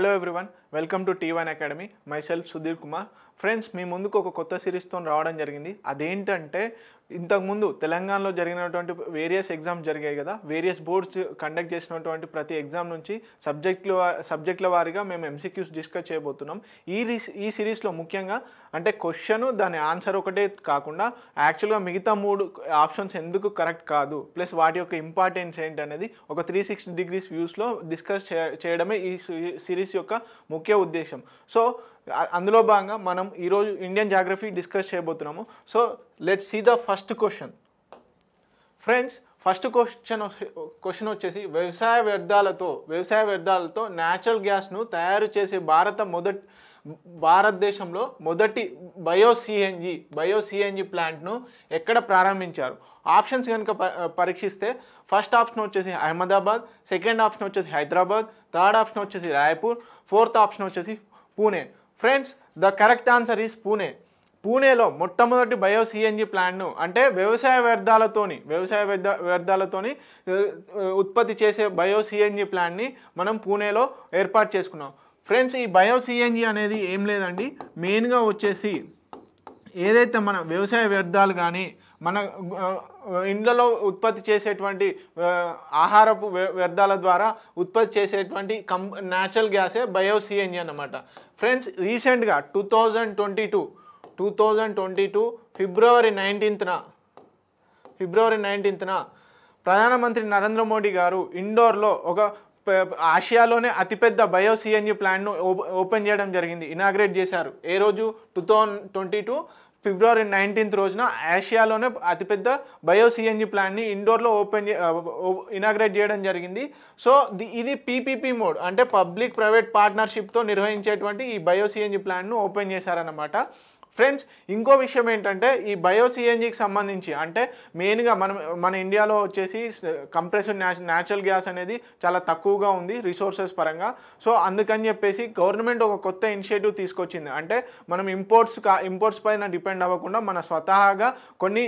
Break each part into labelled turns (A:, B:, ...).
A: Hello everyone. Welcome to T one academy myself Sudheer Kumar friends మీ ముందుకు ఒక కొత్త సిరీస్తో రావడం జరిగింది అదేంటంటే ఇంతకుముందు తెలంగాణలో జరిగినటువంటి వేరియస్ ఎగ్జామ్స్ జరిగాయి కదా వేరియస్ బోర్డ్స్ కండక్ట్ చేసినటువంటి ప్రతి ఎగ్జామ్ నుంచి సబ్జెక్టుల సబ్జెక్టుల వారీగా మేము ఎంసీక్యూస్ డిస్కస్ చేయబోతున్నాం ఈ ఈ సిరీస్లో ముఖ్యంగా అంటే క్వశ్చను దాని ఆన్సర్ ఒకటే కాకుండా యాక్చువల్గా మిగతా మూడు ఆప్షన్స్ ఎందుకు కరెక్ట్ కాదు ప్లస్ వాటి యొక్క ఇంపార్టెన్స్ ఏంటనేది ఒక త్రీ సిక్స్టీ డిగ్రీస్ వ్యూస్లో డిస్కస్ చేయడమే ఈ సిరీస్ యొక్క ముఖ్య ఉద్దేశం సో అందులో భాగంగా మనం ఈరోజు ఇండియన్ జాగ్రఫీ డిస్కస్ చేయబోతున్నాము so let see the first question friends first question question వచ్చేసి వ్యవసాయ వ్యర్థాలతో వ్యవసాయ వ్యర్థాలతో న్యాచురల్ గ్యాస్ను తయారు చేసే భారత మొదటి భారతదేశంలో మొదటి బయో సిఎన్జి బయో సిఎన్జి ప్లాంట్ను ఎక్కడ ప్రారంభించారు ఆప్షన్స్ కనుక పరీక్షిస్తే ఫస్ట్ ఆప్షన్ వచ్చేసి అహ్మదాబాద్ సెకండ్ ఆప్షన్ వచ్చేసి హైదరాబాద్ థర్డ్ ఆప్షన్ వచ్చేసి రాయపూర్ ఫోర్త్ ఆప్షన్ వచ్చేసి Pune friends the correct answer is Pune పూణేలో మొట్టమొదటి బయో సిఎన్జి ప్లాంట్ను అంటే వ్యవసాయ వ్యర్థాలతోని వ్యవసాయ వ్యర్థ వ్యర్థాలతోని ఉత్పత్తి చేసే బయో సిఎన్జి ప్లాంట్ని మనం పూణేలో ఏర్పాటు చేసుకున్నాం ఫ్రెండ్స్ ఈ బయో సిఎన్జి అనేది ఏం లేదండి మెయిన్గా వచ్చేసి ఏదైతే మన వ్యవసాయ వ్యర్థాలు కానీ మన ఇండ్లలో ఉత్పత్తి చేసేటువంటి ఆహారపు వ్యర్థాల ద్వారా ఉత్పత్తి చేసేటువంటి కం న్యాచురల్ గ్యాసే బయోసిఎన్జి అన్నమాట ఫ్రెండ్స్ రీసెంట్గా two thousand twenty two two thousand twenty two February nineteenth February nineteenth ప్రధానమంత్రి నరేంద్ర మోడీ గారు ఇండోర్లో ఒక ఆసియాలోనే అతిపెద్ద బయోసిఎన్జి ప్లాంట్ను ఓపెన్ చేయడం జరిగింది ఇనాగ్రేట్ చేశారు ఏ రోజు two thousand twenty two February nineteenth రోజున ఆసియాలోనే అతిపెద్ద బయో సిఎన్జి ప్లాన్ని ఇండోర్లో ఓపెన్ ఇనాగ్రేట్ చేయడం జరిగింది సో ఇది పీపీపీ మోడ్ అంటే పబ్లిక్ ప్రైవేట్ పార్ట్నర్షిప్తో నిర్వహించేటువంటి ఈ బయో సిఎన్జి ప్లాన్ను ఓపెన్ చేశారన్నమాట ఫ్రెండ్స్ ఇంకో విషయం ఏంటంటే ఈ బయోసిఎన్జికి సంబంధించి అంటే మెయిన్గా మనం మన ఇండియాలో వచ్చేసి కంప్రెషన్ న్యాచురల్ గ్యాస్ అనేది చాలా తక్కువగా ఉంది రిసోర్సెస్ పరంగా సో అందుకని చెప్పేసి గవర్నమెంట్ ఒక కొత్త ఇనిషియేటివ్ తీసుకొచ్చింది అంటే మనం ఇంపోర్ట్స్ ఇంపోర్ట్స్ పైన డిపెండ్ అవ్వకుండా మన స్వతహాగా కొన్ని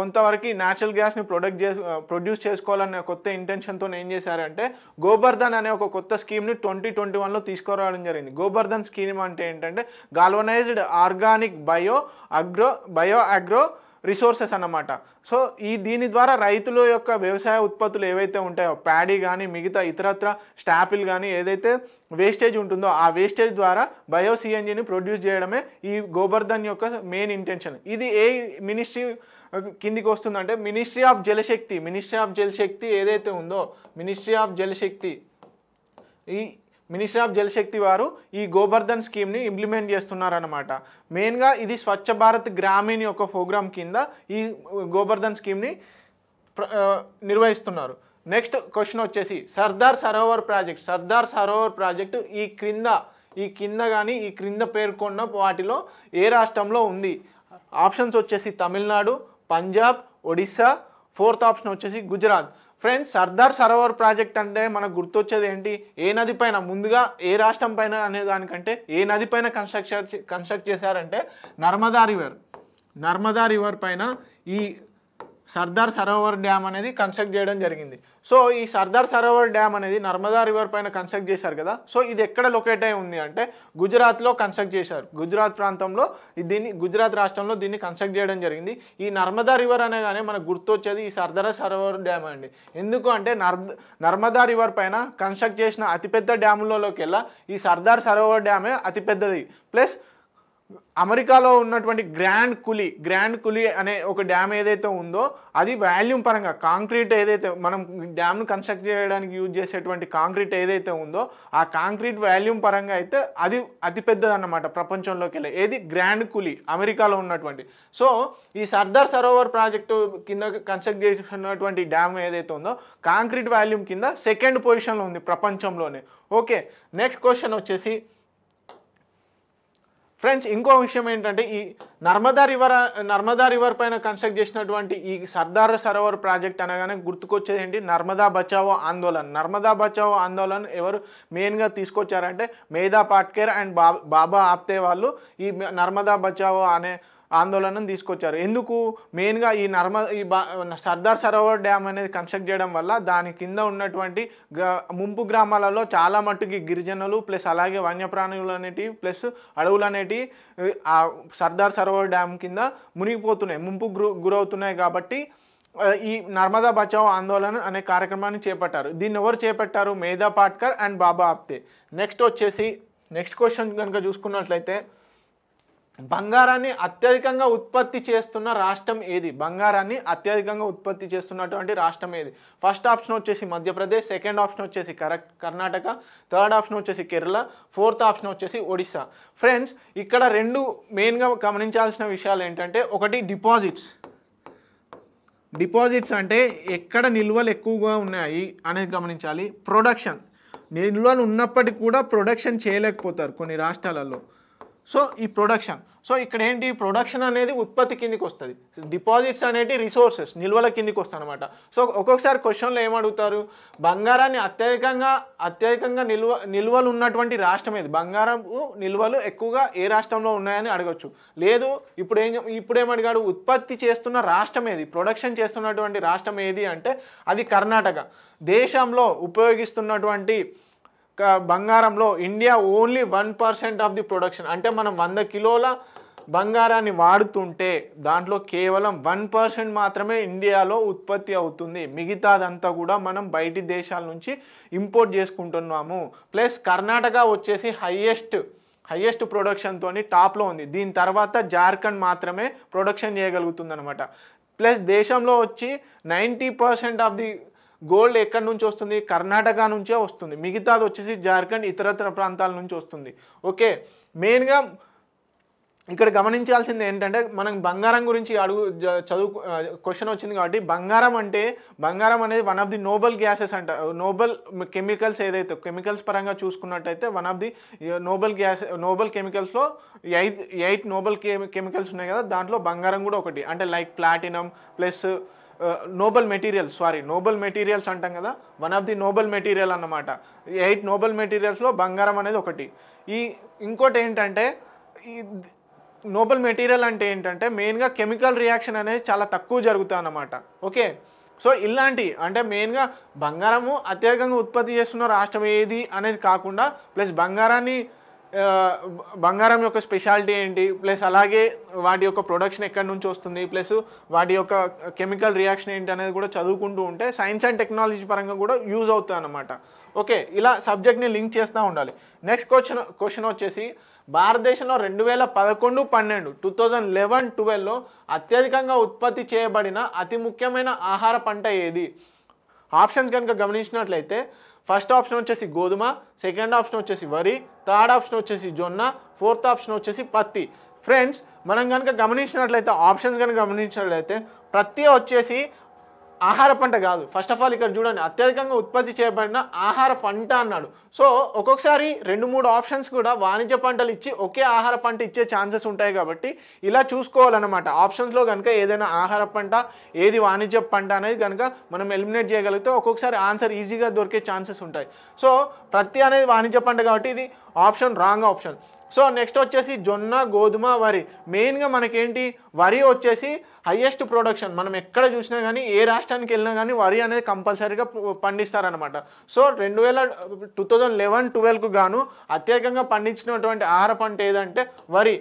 A: కొంతవరకు న్యాచురల్ గ్యాస్ని ప్రొడక్ట్ చే ప్రొడ్యూస్ చేసుకోవాలనే కొత్త ఇంటెన్షన్తో ఏం చేశారంటే గోబర్ధన్ అనే ఒక కొత్త స్కీమ్ని ట్వంటీ ట్వంటీ వన్లో తీసుకురావడం జరిగింది గోబర్ధన్ స్కీమ్ అంటే ఏంటంటే galvanized organic bio bio agro bio agro resources అన్నమాట సో ఈ దీని ద్వారా రైతుల యొక్క వ్యవసాయ ఉత్పత్తులు ఏవైతే ఉంటాయో ప్యాడీ కానీ మిగతా ఇతరత్ర స్టాపిల్ కానీ ఏదైతే వేస్టేజ్ ఉంటుందో ఆ వేస్టేజ్ ద్వారా బయో సిఎన్జిని ప్రొడ్యూస్ చేయడమే ఈ గోబర్ధన్ యొక్క మెయిన్ ఇంటెన్షన్ ఇది ఏ మినిస్ట్రీ కిందికి వస్తుందంటే ministry of Jalshakti ministry of Jalshakti ఏదైతే ఉందో మినిస్ట్రీ ఆఫ్ జలశక్తి ఈ మినిస్ట్రీ ఆఫ్ జలశక్తి వారు ఈ గోబర్ధన్ స్కీమ్ని ఇంప్లిమెంట్ చేస్తున్నారనమాట మెయిన్గా ఇది స్వచ్ఛ భారత్ గ్రామీణ్ యొక్క ప్రోగ్రామ్ కింద ఈ గోబర్ధన్ స్కీమ్ని నిర్వహిస్తున్నారు నెక్స్ట్ క్వశ్చన్ వచ్చేసి సర్దార్ సరోవర్ ప్రాజెక్ట్ సర్దార్ సరోవర్ ప్రాజెక్టు ఈ క్రింద ఈ కింద కానీ ఈ క్రింద పేర్కొన్న వాటిలో ఏ రాష్ట్రంలో ఉంది ఆప్షన్స్ వచ్చేసి తమిళనాడు పంజాబ్ ఒడిస్సా ఫోర్త్ ఆప్షన్ వచ్చేసి గుజరాత్ ఫ్రెండ్స్ సర్దార్ సరోవర్ ప్రాజెక్ట్ అంటే మనకు గుర్తొచ్చేది ఏంటి ఏ నది పైన ముందుగా ఏ రాష్ట్రం పైన అనే దానికంటే ఏ నది పైన కన్స్ట్రక్షన్ కన్స్ట్రక్ట్ చేశారంటే నర్మదా రివర్ నర్మదా రివర్ పైన ఈ సర్దార్ సరోవర్ డ్యామ్ అనేది కన్స్ట్రక్ట్ చేయడం జరిగింది సో ఈ సర్దార్ సరోవర్ డ్యామ్ అనేది నర్మదా రివర్ పైన కన్స్ట్రక్ట్ చేశారు కదా సో ఇది ఎక్కడ లొకేట్ అయి ఉంది అంటే గుజరాత్లో కన్స్ట్రక్ట్ చేశారు గుజరాత్ ప్రాంతంలో దీన్ని గుజరాత్ రాష్ట్రంలో దీన్ని కన్స్ట్రక్ట్ చేయడం జరిగింది ఈ నర్మదా రివర్ అనగానే మనకు గుర్తొచ్చేది ఈ సర్దార్ సరోవర్ డ్యామ్ అండి ఎందుకు అంటే నర్మదా రివర్ పైన కన్స్ట్రక్ట్ చేసిన అతిపెద్ద డ్యాములలోకి వెళ్ళా ఈ సర్దార్ సరోవర్ డ్యామే అతిపెద్దది ప్లస్ అమెరికాలో ఉన్నటువంటి గ్రాండ్ కులీ గ్రాండ్ కులీ అనే ఒక డ్యామ్ ఏదైతే ఉందో అది వాల్యూమ్ పరంగా కాంక్రీట్ ఏదైతే మనం డ్యామ్ను కన్స్ట్రక్ట్ చేయడానికి యూజ్ చేసేటువంటి కాంక్రీట్ ఏదైతే ఉందో ఆ కాంక్రీట్ వాల్యూమ్ పరంగా అయితే అది అతిపెద్దదన్నమాట ప్రపంచంలోకి వెళ్ళి ఏది గ్రాండ్ కులీ అమెరికాలో ఉన్నటువంటి సో ఈ సర్దార్ సరోవర్ ప్రాజెక్టు కింద కన్స్ట్రక్ట్ చేసినటువంటి డ్యామ్ ఏదైతే ఉందో కాంక్రీట్ వాల్యూమ్ కింద సెకండ్ పొజిషన్లో ఉంది ప్రపంచంలోనే ఓకే నెక్స్ట్ క్వశ్చన్ వచ్చేసి ఫ్రెండ్స్ ఇంకో విషయం ఏంటంటే ఈ నర్మదా రివర్ నర్మదా రివర్ పైన కన్స్ట్రక్ట్ చేసినటువంటి ఈ సర్దార్ సరోవర్ ప్రాజెక్ట్ అనగానే గుర్తుకొచ్చేది ఏంటి నర్మదా బచావో ఆందోళన నర్మదా బచావో ఆందోళన ఎవరు మెయిన్గా తీసుకొచ్చారంటే మేధా పాట్కేర్ అండ్ బాబా ఆప్తే వాళ్ళు ఈ నర్మదా బచావో అనే ఆందోళనను తీసుకొచ్చారు ఎందుకు మెయిన్గా ఈ నర్మ ఈ సర్దార్ సరోవర్ డ్యామ్ అనేది కన్స్ట్రక్ట్ చేయడం వల్ల దాని కింద ఉన్నటువంటి ముంపు గ్రామాలలో చాలా మట్టుకి గిరిజనులు ప్లస్ అలాగే వన్యప్రాణులు అనేటివి ప్లస్ అడవులు అనేటివి ఆ సర్దార్ సరోవర్ డ్యామ్ కింద మునిగిపోతున్నాయి ముంపు గురవుతున్నాయి కాబట్టి ఈ నర్మదా బచావ్ ఆందోళన అనే కార్యక్రమాన్ని చేపట్టారు దీన్ని ఎవరు చేపట్టారు మేధా పాట్కర్ అండ్ బాబా ఆప్తే నెక్స్ట్ వచ్చేసి నెక్స్ట్ క్వశ్చన్ కనుక చూసుకున్నట్లయితే బంగారాన్ని అత్యధికంగా ఉత్పత్తి చేస్తున్న రాష్ట్రం ఏది బంగారాన్ని అత్యధికంగా ఉత్పత్తి చేస్తున్నటువంటి రాష్ట్రం ఏది ఫస్ట్ ఆప్షన్ వచ్చేసి మధ్యప్రదేశ్ సెకండ్ ఆప్షన్ వచ్చేసి కర్ణాటక థర్డ్ ఆప్షన్ వచ్చేసి కేరళ ఫోర్త్ ఆప్షన్ వచ్చేసి ఒడిశా ఫ్రెండ్స్ ఇక్కడ రెండు మెయిన్గా గమనించాల్సిన విషయాలు ఏంటంటే ఒకటి డిపాజిట్స్ డిపాజిట్స్ అంటే ఎక్కడ నిల్వలు ఎక్కువగా ఉన్నాయి అనేది గమనించాలి ప్రొడక్షన్ నిల్వలు ఉన్నప్పటికీ కూడా ప్రొడక్షన్ చేయలేకపోతారు కొన్ని రాష్ట్రాలలో సో ఈ ప్రొడక్షన్ సో ఇక్కడ ఏంటి ప్రొడక్షన్ అనేది ఉత్పత్తి కిందికి వస్తుంది డిపాజిట్స్ అనేటి రిసోర్సెస్ నిల్వల కిందికి వస్తాయి అనమాట సో ఒక్కొక్కసారి క్వశ్చన్లో ఏమడుగుతారు బంగారాన్ని అత్యధికంగా అత్యధికంగా నిల్వ నిల్వలు ఉన్నటువంటి రాష్ట్రం ఏది బంగారం నిల్వలు ఎక్కువగా ఏ రాష్ట్రంలో ఉన్నాయని అడగచ్చు లేదు ఇప్పుడు ఏం ఇప్పుడేమడిగాడు ఉత్పత్తి చేస్తున్న రాష్ట్రం ఏది ప్రొడక్షన్ చేస్తున్నటువంటి రాష్ట్రం ఏది అంటే అది కర్ణాటక దేశంలో ఉపయోగిస్తున్నటువంటి బంగారంలో India only one percent of the production అంటే మనం వంద కిలోల బంగారాన్ని వాడుతుంటే దాంట్లో కేవలం వన్ పర్సెంట్ మాత్రమే ఇండియాలో ఉత్పత్తి అవుతుంది మిగతాదంతా కూడా మనం బయటి దేశాల నుంచి ఇంపోర్ట్ చేసుకుంటున్నాము ప్లస్ కర్ణాటక వచ్చేసి హయ్యెస్ట్ హయ్యెస్ట్ ప్రొడక్షన్తో టాప్లో ఉంది దీని తర్వాత జార్ఖండ్ మాత్రమే ప్రొడక్షన్ చేయగలుగుతుంది అనమాట ప్లస్ దేశంలో వచ్చి ninety percent of the gold ఎక్కడి నుంచి వస్తుంది కర్ణాటక నుంచే వస్తుంది మిగతాది వచ్చేసి జార్ఖండ్ ఇతరత్ర ప్రాంతాల నుంచి వస్తుంది ఓకే మెయిన్గా ఇక్కడ గమనించాల్సింది ఏంటంటే మనం బంగారం గురించి అడుగు చదువు క్వశ్చన్ వచ్చింది కాబట్టి బంగారం అంటే బంగారం అనేది one of the noble gases అంట నోబల్ కెమికల్స్ ఏదైతే కెమికల్స్ పరంగా చూసుకున్నట్టయితే one of the noble gas noble కెమికల్స్లో ఎయిట్ ఎయిట్ నోబల్ కెమికల్స్ ఉన్నాయి కదా దాంట్లో బంగారం కూడా ఒకటి అంటే like platinum plus noble material sorry noble materials అంటాం కదా one of the noble material అన్నమాట ఎయిట్ నోబల్ మెటీరియల్స్లో బంగారం అనేది ఒకటి ఈ ఇంకోటి ఏంటంటే ఈ నోబల్ మెటీరియల్ అంటే ఏంటంటే మెయిన్గా కెమికల్ రియాక్షన్ అనేది చాలా తక్కువ జరుగుతుంది అన్నమాట ఓకే సో ఇలాంటి అంటే మెయిన్గా బంగారము అత్యధికంగా ఉత్పత్తి చేస్తున్న రాష్ట్రం ఏది అనేది కాకుండా ప్లస్ బంగారాన్ని బంగారం యొక్క స్పెషాలిటీ ఏంటి ప్లస్ అలాగే వాటి యొక్క ప్రొడక్షన్ ఎక్కడి నుంచి వస్తుంది ప్లస్ వాటి యొక్క కెమికల్ రియాక్షన్ ఏంటి అనేది కూడా చదువుకుంటూ ఉంటే సైన్స్ అండ్ టెక్నాలజీ పరంగా కూడా యూజ్ అవుతుంది అనమాట ఓకే ఇలా సబ్జెక్ట్ని లింక్ చేస్తూ ఉండాలి నెక్స్ట్ క్వశ్చన్ క్వశ్చన్ వచ్చేసి భారతదేశంలో రెండు వేల పదకొండు పన్నెండు టూ థౌజండ్ లెవెన్ ట్వెల్వ్లో అత్యధికంగా ఉత్పత్తి చేయబడిన అతి ముఖ్యమైన ఆహార పంట ఏది ఆప్షన్స్ కనుక గమనించినట్లయితే ఫస్ట్ ఆప్షన్ వచ్చేసి గోధుమ సెకండ్ ఆప్షన్ వచ్చేసి వరి థర్డ్ ఆప్షన్ వచ్చేసి జొన్న ఫోర్త్ ఆప్షన్ వచ్చేసి పత్తి ఫ్రెండ్స్ మనం కనుక గమనించినట్లయితే ఆప్షన్స్ కనుక గమనించినట్లయితే ప్రతి వచ్చేసి ఆహార పంట కాదు ఫస్ట్ ఆఫ్ ఆల్ ఇక్కడ చూడండి అత్యధికంగా ఉత్పత్తి చేయబడిన ఆహార పంట అన్నాడు సో ఒక్కొక్కసారి రెండు మూడు ఆప్షన్స్ కూడా వాణిజ్య పంటలు ఇచ్చి ఒకే ఆహార పంట ఇచ్చే ఛాన్సెస్ ఉంటాయి కాబట్టి ఇలా చూసుకోవాలన్నమాట ఆప్షన్స్లో కనుక ఏదైనా ఆహార పంట ఏది వాణిజ్య పంట అనేది కనుక మనం ఎలిమినేట్ చేయగలిగితే ఒక్కొక్కసారి ఆన్సర్ ఈజీగా దొరికే ఛాన్సెస్ ఉంటాయి సో ప్రతి అనేది వాణిజ్య పంట కాబట్టి ఇది option wrong option so next వచ్చేసి జొన్న గోధుమ వరి మెయిన్గా మనకేంటి వరి వచ్చేసి హయ్యెస్ట్ ప్రొడక్షన్ మనం ఎక్కడ చూసినా కానీ ఏ రాష్ట్రానికి వెళ్ళినా కానీ వరి అనేది కంపల్సరీగా పండిస్తారనమాట సో రెండు వేల టూ థౌజండ్ లెవెన్ ట్వెల్వ్కు గాను అత్యధికంగా పండించినటువంటి ఆహార పంట ఏదంటే వరి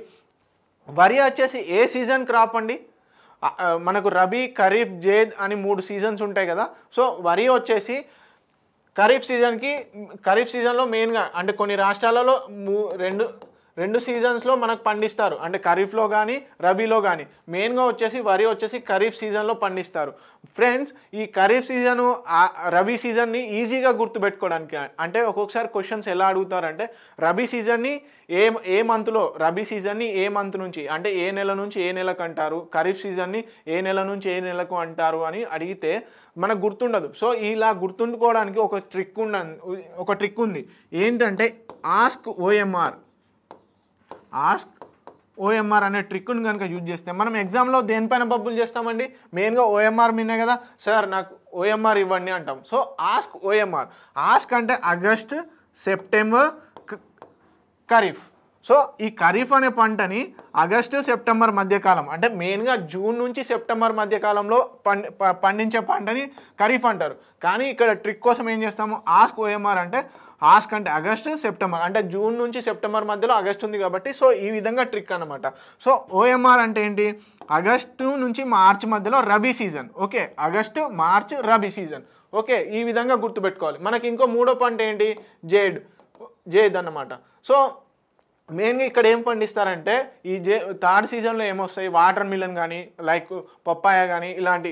A: వరి వచ్చేసి ఏ సీజన్ క్రాప్ అండి మనకు రబీ ఖరీఫ్ జేద్ అని మూడు సీజన్స్ ఉంటాయి కదా సో వరి వచ్చేసి ఖరీఫ్ సీజన్కి ఖరీఫ్ సీజన్లో మెయిన్గా అంటే కొన్ని రాష్ట్రాలలో మూ రెండు రెండు సీజన్స్లో మనకు పండిస్తారు అంటే ఖరీఫ్లో కానీ రబీలో కానీ మెయిన్గా వచ్చేసి వరి వచ్చేసి ఖరీఫ్ సీజన్లో పండిస్తారు ఫ్రెండ్స్ ఈ ఖరీఫ్ సీజను రబీ సీజన్ని ఈజీగా గుర్తుపెట్టుకోవడానికి అంటే ఒక్కొక్కసారి క్వశ్చన్స్ ఎలా అడుగుతారంటే రబీ సీజన్ని ఏ ఏ మంత్లో రబీ సీజన్ని ఏ మంత్ నుంచి అంటే ఏ నెల నుంచి ఏ నెలకు అంటారు ఖరీఫ్ సీజన్ని ఏ నెల నుంచి ఏ నెలకు అంటారు అని అడిగితే మనకు గుర్తుండదు సో ఇలా గుర్తుండుకోవడానికి ఒక ట్రిక్ ఉండ ఒక ట్రిక్ ఉంది ఏంటంటే ఆస్క్ ఓఎంఆర్ ఆస్క్ ఓఎంఆర్ అనే ట్రిక్ను కనుక యూజ్ చేస్తే మనం ఎగ్జామ్లో దేనిపైన పబ్బులు చేస్తామండి మెయిన్గా ఓఎంఆర్ మీనే కదా సార్ నాకు ఓఎంఆర్ ఇవ్వండి అంటాం సో ఆస్క్ ఓఎంఆర్ ఆస్క్ అంటే ఆగస్ట్ సెప్టెంబర్ ఖరీఫ్ సో ఈ ఖరీఫ్ అనే పంటని ఆగస్టు సెప్టెంబర్ మధ్యకాలం అంటే మెయిన్గా జూన్ నుంచి సెప్టెంబర్ మధ్యకాలంలో పండించే పంటని ఖరీఫ్ అంటారు కానీ ఇక్కడ ట్రిక్ కోసం ఏం చేస్తాము ఆస్క్ ఓఎంఆర్ అంటే ఆస్క్ అంటే ఆగస్ట్ సెప్టెంబర్ అంటే జూన్ నుంచి సెప్టెంబర్ మధ్యలో ఆగస్ట్ ఉంది కాబట్టి సో ఈ విధంగా ట్రిక్ అనమాట సో ఓఎంఆర్ అంటే ఏంటి ఆగస్టు నుంచి మార్చ్ మధ్యలో rabi season okay August March rabi season okay ఈ విధంగా గుర్తుపెట్టుకోవాలి మనకి ఇంకో మూడో పంట ఏంటి జేడ్ జేద్ అన్నమాట సో మెయిన్గా ఇక్కడ ఏం పండిస్తారంటే ఈ జే థర్డ్ సీజన్లో ఏమొస్తాయి వాటర్ మిలన్ కానీ లైక్ పప్పాయ కానీ ఇలాంటి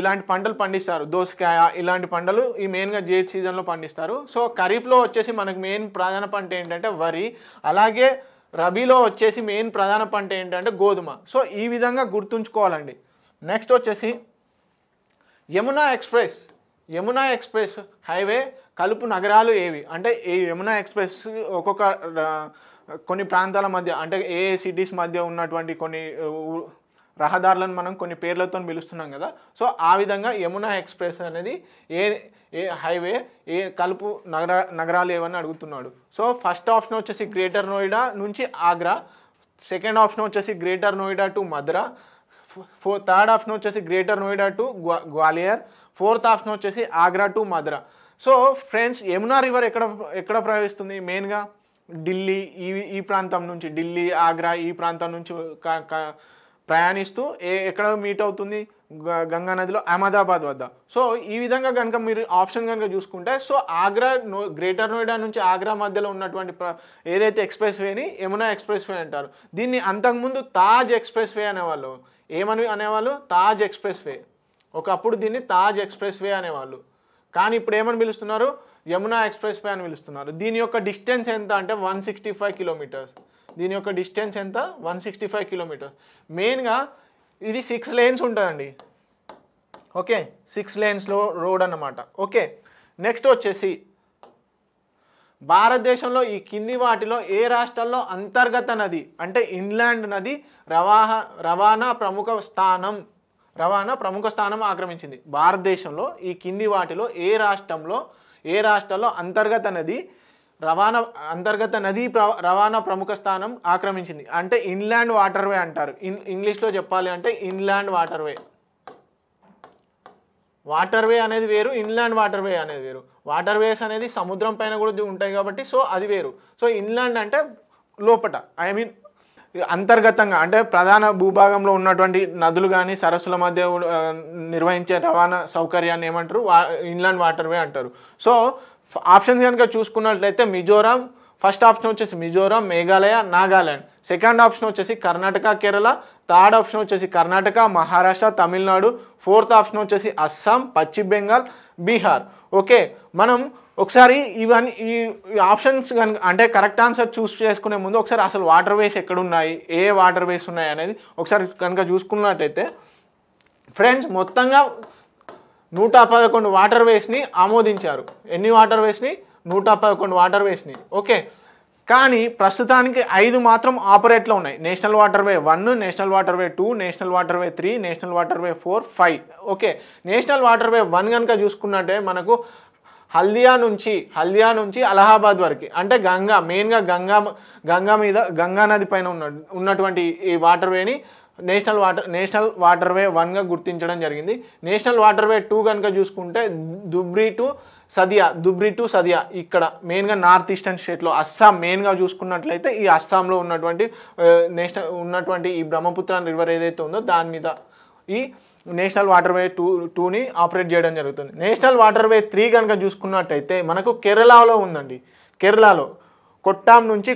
A: ఇలాంటి పంటలు పండిస్తారు దోసకాయ ఇలాంటి పంటలు ఈ మెయిన్గా జేడ్ సీజన్లో పండిస్తారు సో ఖరీఫ్లో వచ్చేసి మనకు మెయిన్ ప్రధాన పంట ఏంటంటే వరి అలాగే రబీలో వచ్చేసి మెయిన్ ప్రధాన పంట ఏంటంటే గోధుమ సో ఈ విధంగా గుర్తుంచుకోవాలండి నెక్స్ట్ వచ్చేసి Yamuna express Yamuna express highway కలుపు నగరాలు ఏవి అంటే ఈ యమునా ఎక్స్ప్రెస్ ఒక్కొక్క కొన్ని ప్రాంతాల మధ్య అంటే ఏ సిటీస్ మధ్య ఉన్నటువంటి కొన్ని రహదారులను మనం కొన్ని పేర్లతో పిలుస్తున్నాం కదా సో ఆ విధంగా యమునా ఎక్స్ప్రెస్ అనేది ఏ ఏ హైవే ఏ కలుపు నగర నగరాలు ఏవని అడుగుతున్నాడు సో ఫస్ట్ ఆప్షన్ వచ్చేసి గ్రేటర్ నోయిడా నుంచి ఆగ్రా సెకండ్ ఆప్షన్ వచ్చేసి గ్రేటర్ నోయిడా టు మద్రా ఫో థర్డ్ ఆప్షన్ వచ్చేసి greater Noida to Gwalior fourth option వచ్చేసి Agra to Mathura so friends Yamuna river ఎక్కడ ఎక్కడ ప్రవహిస్తుంది మెయిన్గా ఢిల్లీ ఈ ఈ ప్రాంతం నుంచి ఢిల్లీ ఆగ్రా ఈ ప్రాంతం నుంచి ప్రయాణిస్తూ ఏ ఎక్కడ మీట్ అవుతుంది గంగా నదిలో అహ్మదాబాద్ వద్ద సో ఈ విధంగా కనుక మీరు ఆప్షన్ కనుక చూసుకుంటే so Agra no greater Noida నుంచి ఆగ్రా మధ్యలో ఉన్నటువంటి ఏదైతే ఎక్స్ప్రెస్ వేని యమునా ఎక్స్ప్రెస్ వే అంటారు దీన్ని అంతకుముందు తాజ్ ఎక్స్ప్రెస్ వే అనేవాళ్ళు ఏమని అనేవాళ్ళు తాజ్ ఎక్స్ప్రెస్ వే ఒకప్పుడు దీన్ని తాజ్ ఎక్స్ప్రెస్ వే అనేవాళ్ళు కానీ ఇప్పుడు ఏమని పిలుస్తున్నారు యమునా ఎక్స్ప్రెస్ వే అని పిలుస్తున్నారు దీని యొక్క డిస్టెన్స్ ఎంత అంటే వన్ సిక్స్టీ ఫైవ్ కిలోమీటర్స్ దీని యొక్క డిస్టెన్స్ ఎంత వన్ సిక్స్టీ ఫైవ్ కిలోమీటర్ మెయిన్గా ఇది సిక్స్ లేన్స్ ఉంటుందండి ఓకే సిక్స్ లేన్స్లో రోడ్ అన్నమాట ఓకే నెక్స్ట్ వచ్చేసి భారతదేశంలో ఈ కింది వాటిలో ఏ రాష్ట్రాల్లో అంతర్గత నది అంటే ఇన్లాండ్ నది రవాహా రవాణా ప్రముఖ స్థానం రవాణా ప్రముఖ స్థానం ఆక్రమించింది భారతదేశంలో ఈ కింది వాటిలో ఏ రాష్ట్రంలో ఏ రాష్ట్రాల్లో అంతర్గత నది రవాణా అంతర్గత నదీ రవాణా ప్రముఖ స్థానం ఆక్రమించింది అంటే ఇన్లాండ్ వాటర్వే అంటారు ఇన్ ఇంగ్లీష్లో చెప్పాలి అంటే ఇన్లాండ్ వాటర్వే వాటర్వే అనేది వేరు ఇన్లాండ్ వాటర్వే అనేది వేరు వాటర్వేస్ అనేది సముద్రం పైన కూడా ఉంటాయి కాబట్టి సో అది వేరు సో ఇన్లాండ్ అంటే లోపట ఐ మీన్ అంతర్గతంగా అంటే ప్రధాన భూభాగంలో ఉన్నటువంటి నదులు కానీ సరస్సుల మధ్య నిర్వహించే రవాణా సౌకర్యాన్ని ఏమంటారు వా ఇన్లాండ్ వాటర్వే అంటారు సో ఆప్షన్స్ కనుక చూసుకున్నట్లయితే మిజోరాం ఫస్ట్ ఆప్షన్ వచ్చేసి మిజోరాం మేఘాలయ నాగాల్యాండ్ సెకండ్ ఆప్షన్ వచ్చేసి కర్ణాటక కేరళ థర్డ్ ఆప్షన్ వచ్చేసి కర్ణాటక మహారాష్ట్ర తమిళనాడు ఫోర్త్ ఆప్షన్ వచ్చేసి అస్సాం పశ్చిమ బెంగాల్ బీహార్ ఓకే మనం ఒకసారి ఇవన్నీ ఈ ఆప్షన్స్ కనుక అంటే కరెక్ట్ ఆన్సర్ చూస్ చేసుకునే ముందు ఒకసారి అసలు వాటర్ వేస్ ఎక్కడున్నాయి ఏ వాటర్ వేస్ ఉన్నాయి అనేది ఒకసారి కనుక చూసుకున్నట్టయితే ఫ్రెండ్స్ మొత్తంగా నూట పదకొండు వాటర్ వేస్ని ఆమోదించారు ఎన్ని వాటర్ వేస్ని నూట పదకొండు వాటర్ వేస్ని ఓకే కానీ ప్రస్తుతానికి ఐదు మాత్రం ఆపరేట్లో ఉన్నాయి national waterway one national waterway two national waterway three national waterway four five okay national waterway one కనుక చూసుకున్నట్టే మనకు హల్దియా నుంచి హల్దియా నుంచి అలహాబాద్ వరకు అంటే గంగా మెయిన్గా గంగా గంగా మీద గంగా నది పైన ఉన్న ఉన్నటువంటి ఈ వాటర్ వేని national water national waterway వన్గా గుర్తించడం జరిగింది నేషనల్ వాటర్ వే టూ కనుక చూసుకుంటే దుబ్రి టు సదియా దుబ్రి టు సదియా ఇక్కడ మెయిన్గా నార్త్ ఈస్టర్న్ స్టేట్లో అస్సాం మెయిన్గా చూసుకున్నట్లయితే ఈ అస్సాంలో ఉన్నటువంటి నేషనల్ ఉన్నటువంటి ఈ బ్రహ్మపుత్ర రివర్ ఏదైతే ఉందో దాని మీద ఈ నేషనల్ వాటర్ వే టూ టూని ఆపరేట్ చేయడం జరుగుతుంది నేషనల్ వాటర్ వే త్రీ కనుక చూసుకున్నట్టయితే మనకు కేరళలో ఉందండి కేరళలో కొట్టాం నుంచి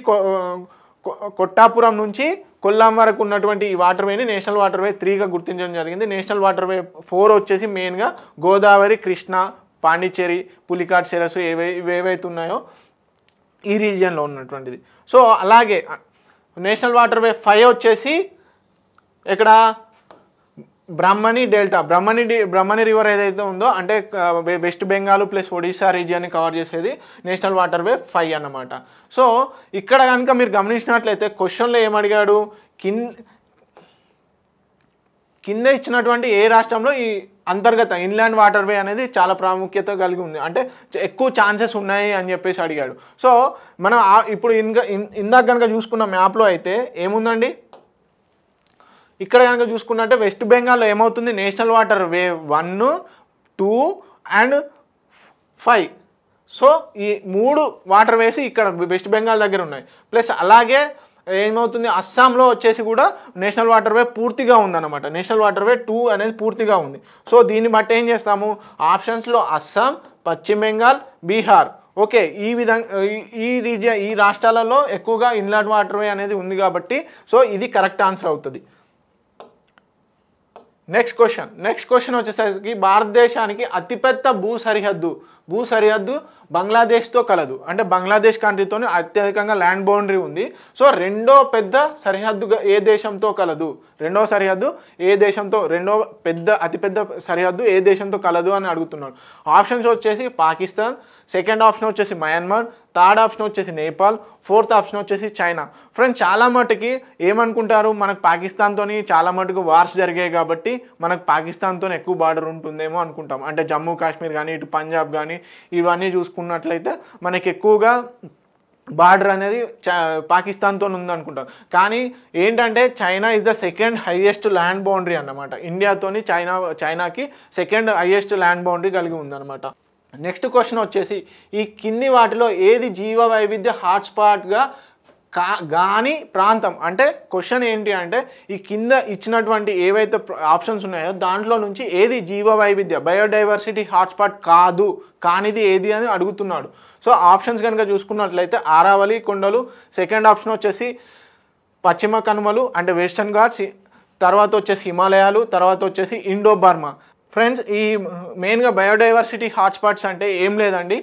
A: కొట్టాపురం నుంచి కొల్లాం వరకు ఉన్నటువంటి ఈ వాటర్ వేని నేషనల్ వాటర్ వే త్రీగా గుర్తించడం జరిగింది నేషనల్ వాటర్ వే ఫోర్ వచ్చేసి మెయిన్గా గోదావరి కృష్ణ పాండిచ్చేరి పులికాట్ సెరస్సు ఏవై ఇవేవైతే ఉన్నాయో ఈ రీజియన్లో ఉన్నటువంటిది సో అలాగే నేషనల్ వాటర్ వే ఫైవ్ వచ్చేసి ఇక్కడ బ్రహ్మణి డెల్టా బ్రహ్మణి బ్రహ్మణి రివర్ ఏదైతే ఉందో అంటే వెస్ట్ బెంగాల్ ప్లస్ ఒడిశా రీజియన్ని కవర్ చేసేది నేషనల్ వాటర్ వే ఫైవ్ అన్నమాట సో ఇక్కడ కనుక మీరు గమనించినట్లయితే క్వశ్చన్లో ఏమడిగాడు కింద కింద ఇచ్చినటువంటి ఏ రాష్ట్రంలో ఈ అంతర్గత ఇన్లాండ్ వాటర్ వే అనేది చాలా ప్రాముఖ్యత కలిగి ఉంది అంటే ఎక్కువ ఛాన్సెస్ ఉన్నాయి అని చెప్పేసి అడిగాడు సో మనం ఇప్పుడు ఇంకా ఇందాక కనుక చూసుకున్న మ్యాప్లో అయితే ఏముందండి ఇక్కడ కనుక చూసుకున్నట్టే వెస్ట్ బెంగాల్లో ఏమవుతుంది national waterway one two and five so ఈ మూడు వాటర్ వేసి ఇక్కడ వెస్ట్ బెంగాల్ దగ్గర ఉన్నాయి ప్లస్ అలాగే ఏమవుతుంది అస్సాంలో వచ్చేసి కూడా నేషనల్ వాటర్ వే పూర్తిగా ఉందన్నమాట నేషనల్ వాటర్ వే టూ అనేది పూర్తిగా ఉంది సో దీన్ని బట్టి ఏం చేస్తాము ఆప్షన్స్లో అస్సాం పశ్చిమ బెంగాల్ బీహార్ ఓకే ఈ విధంగా ఈ రీజియన్ ఈ రాష్ట్రాలలో ఎక్కువగా ఇన్లాండ్ వాటర్ వే అనేది ఉంది కాబట్టి సో ఇది కరెక్ట్ ఆన్సర్ అవుతుంది నెక్స్ట్ క్వశ్చన్ నెక్స్ట్ క్వశ్చన్ వచ్చేసరికి భారతదేశానికి అతిపెద్ద భూ సరిహద్దు భూ సరిహద్దు బంగ్లాదేశ్తో కలదు అంటే బంగ్లాదేశ్ కంట్రీతోనే అత్యధికంగా ల్యాండ్ బౌండరీ ఉంది సో రెండో పెద్ద సరిహద్దు ఏ దేశంతో కలదు రెండో సరిహద్దు ఏ దేశంతో రెండో పెద్ద అతిపెద్ద సరిహద్దు ఏ దేశంతో కలదు అని అడుగుతున్నాడు ఆప్షన్స్ వచ్చేసి పాకిస్తాన్ సెకండ్ ఆప్షన్ వచ్చేసి మయన్మార్ థర్డ్ ఆప్షన్ వచ్చేసి నేపాల్ ఫోర్త్ ఆప్షన్ వచ్చేసి చైనా ఫ్రెండ్స్ చాలా మటుకి ఏమనుకుంటారు మనకు పాకిస్తాన్తో చాలా మటుకు వార్స్ జరిగాయి కాబట్టి మనకు పాకిస్తాన్తో ఎక్కువ బార్డర్ ఉంటుందేమో అనుకుంటాం అంటే జమ్మూ కాశ్మీర్ కానీ ఇటు పంజాబ్ కానీ కానీ ఇవన్నీ చూసుకున్నట్లయితే మనకి ఎక్కువగా బార్డర్ అనేది పాకిస్తాన్తో ఉందనుకుంటాం కానీ ఏంటంటే China is the second highest land boundary అన్నమాట ఇండియాతోని చైనా చైనాకి సెకండ్ హైయెస్ట్ ల్యాండ్ బౌండరీ కలిగి ఉందన్నమాట నెక్స్ట్ క్వశ్చన్ వచ్చేసి ఈ కింది వాటిలో ఏది జీవ వైవిధ్య హాట్స్పాట్గా కా గాని ప్రాంతం అంటే క్వశ్చన్ ఏంటి అంటే ఈ కింద ఇచ్చినటువంటి ఏవైతే ఆప్షన్స్ ఉన్నాయో దాంట్లో నుంచి ఏది జీవ వైవిధ్య బయోడైవర్సిటీ హాట్స్పాట్ కాదు కానిది ఏది అని అడుగుతున్నాడు సో ఆప్షన్స్ కనుక చూసుకున్నట్లయితే ఆరావళి కొండలు సెకండ్ ఆప్షన్ వచ్చేసి పశ్చిమ కనుమలు అంటే వెస్టర్న్ ఘాట్స్ తర్వాత వచ్చేసి హిమాలయాలు తర్వాత వచ్చేసి ఇండో బర్మా ఫ్రెండ్స్ ఈ మెయిన్గా బయోడైవర్సిటీ హాట్స్పాట్స్ అంటే ఏం లేదండి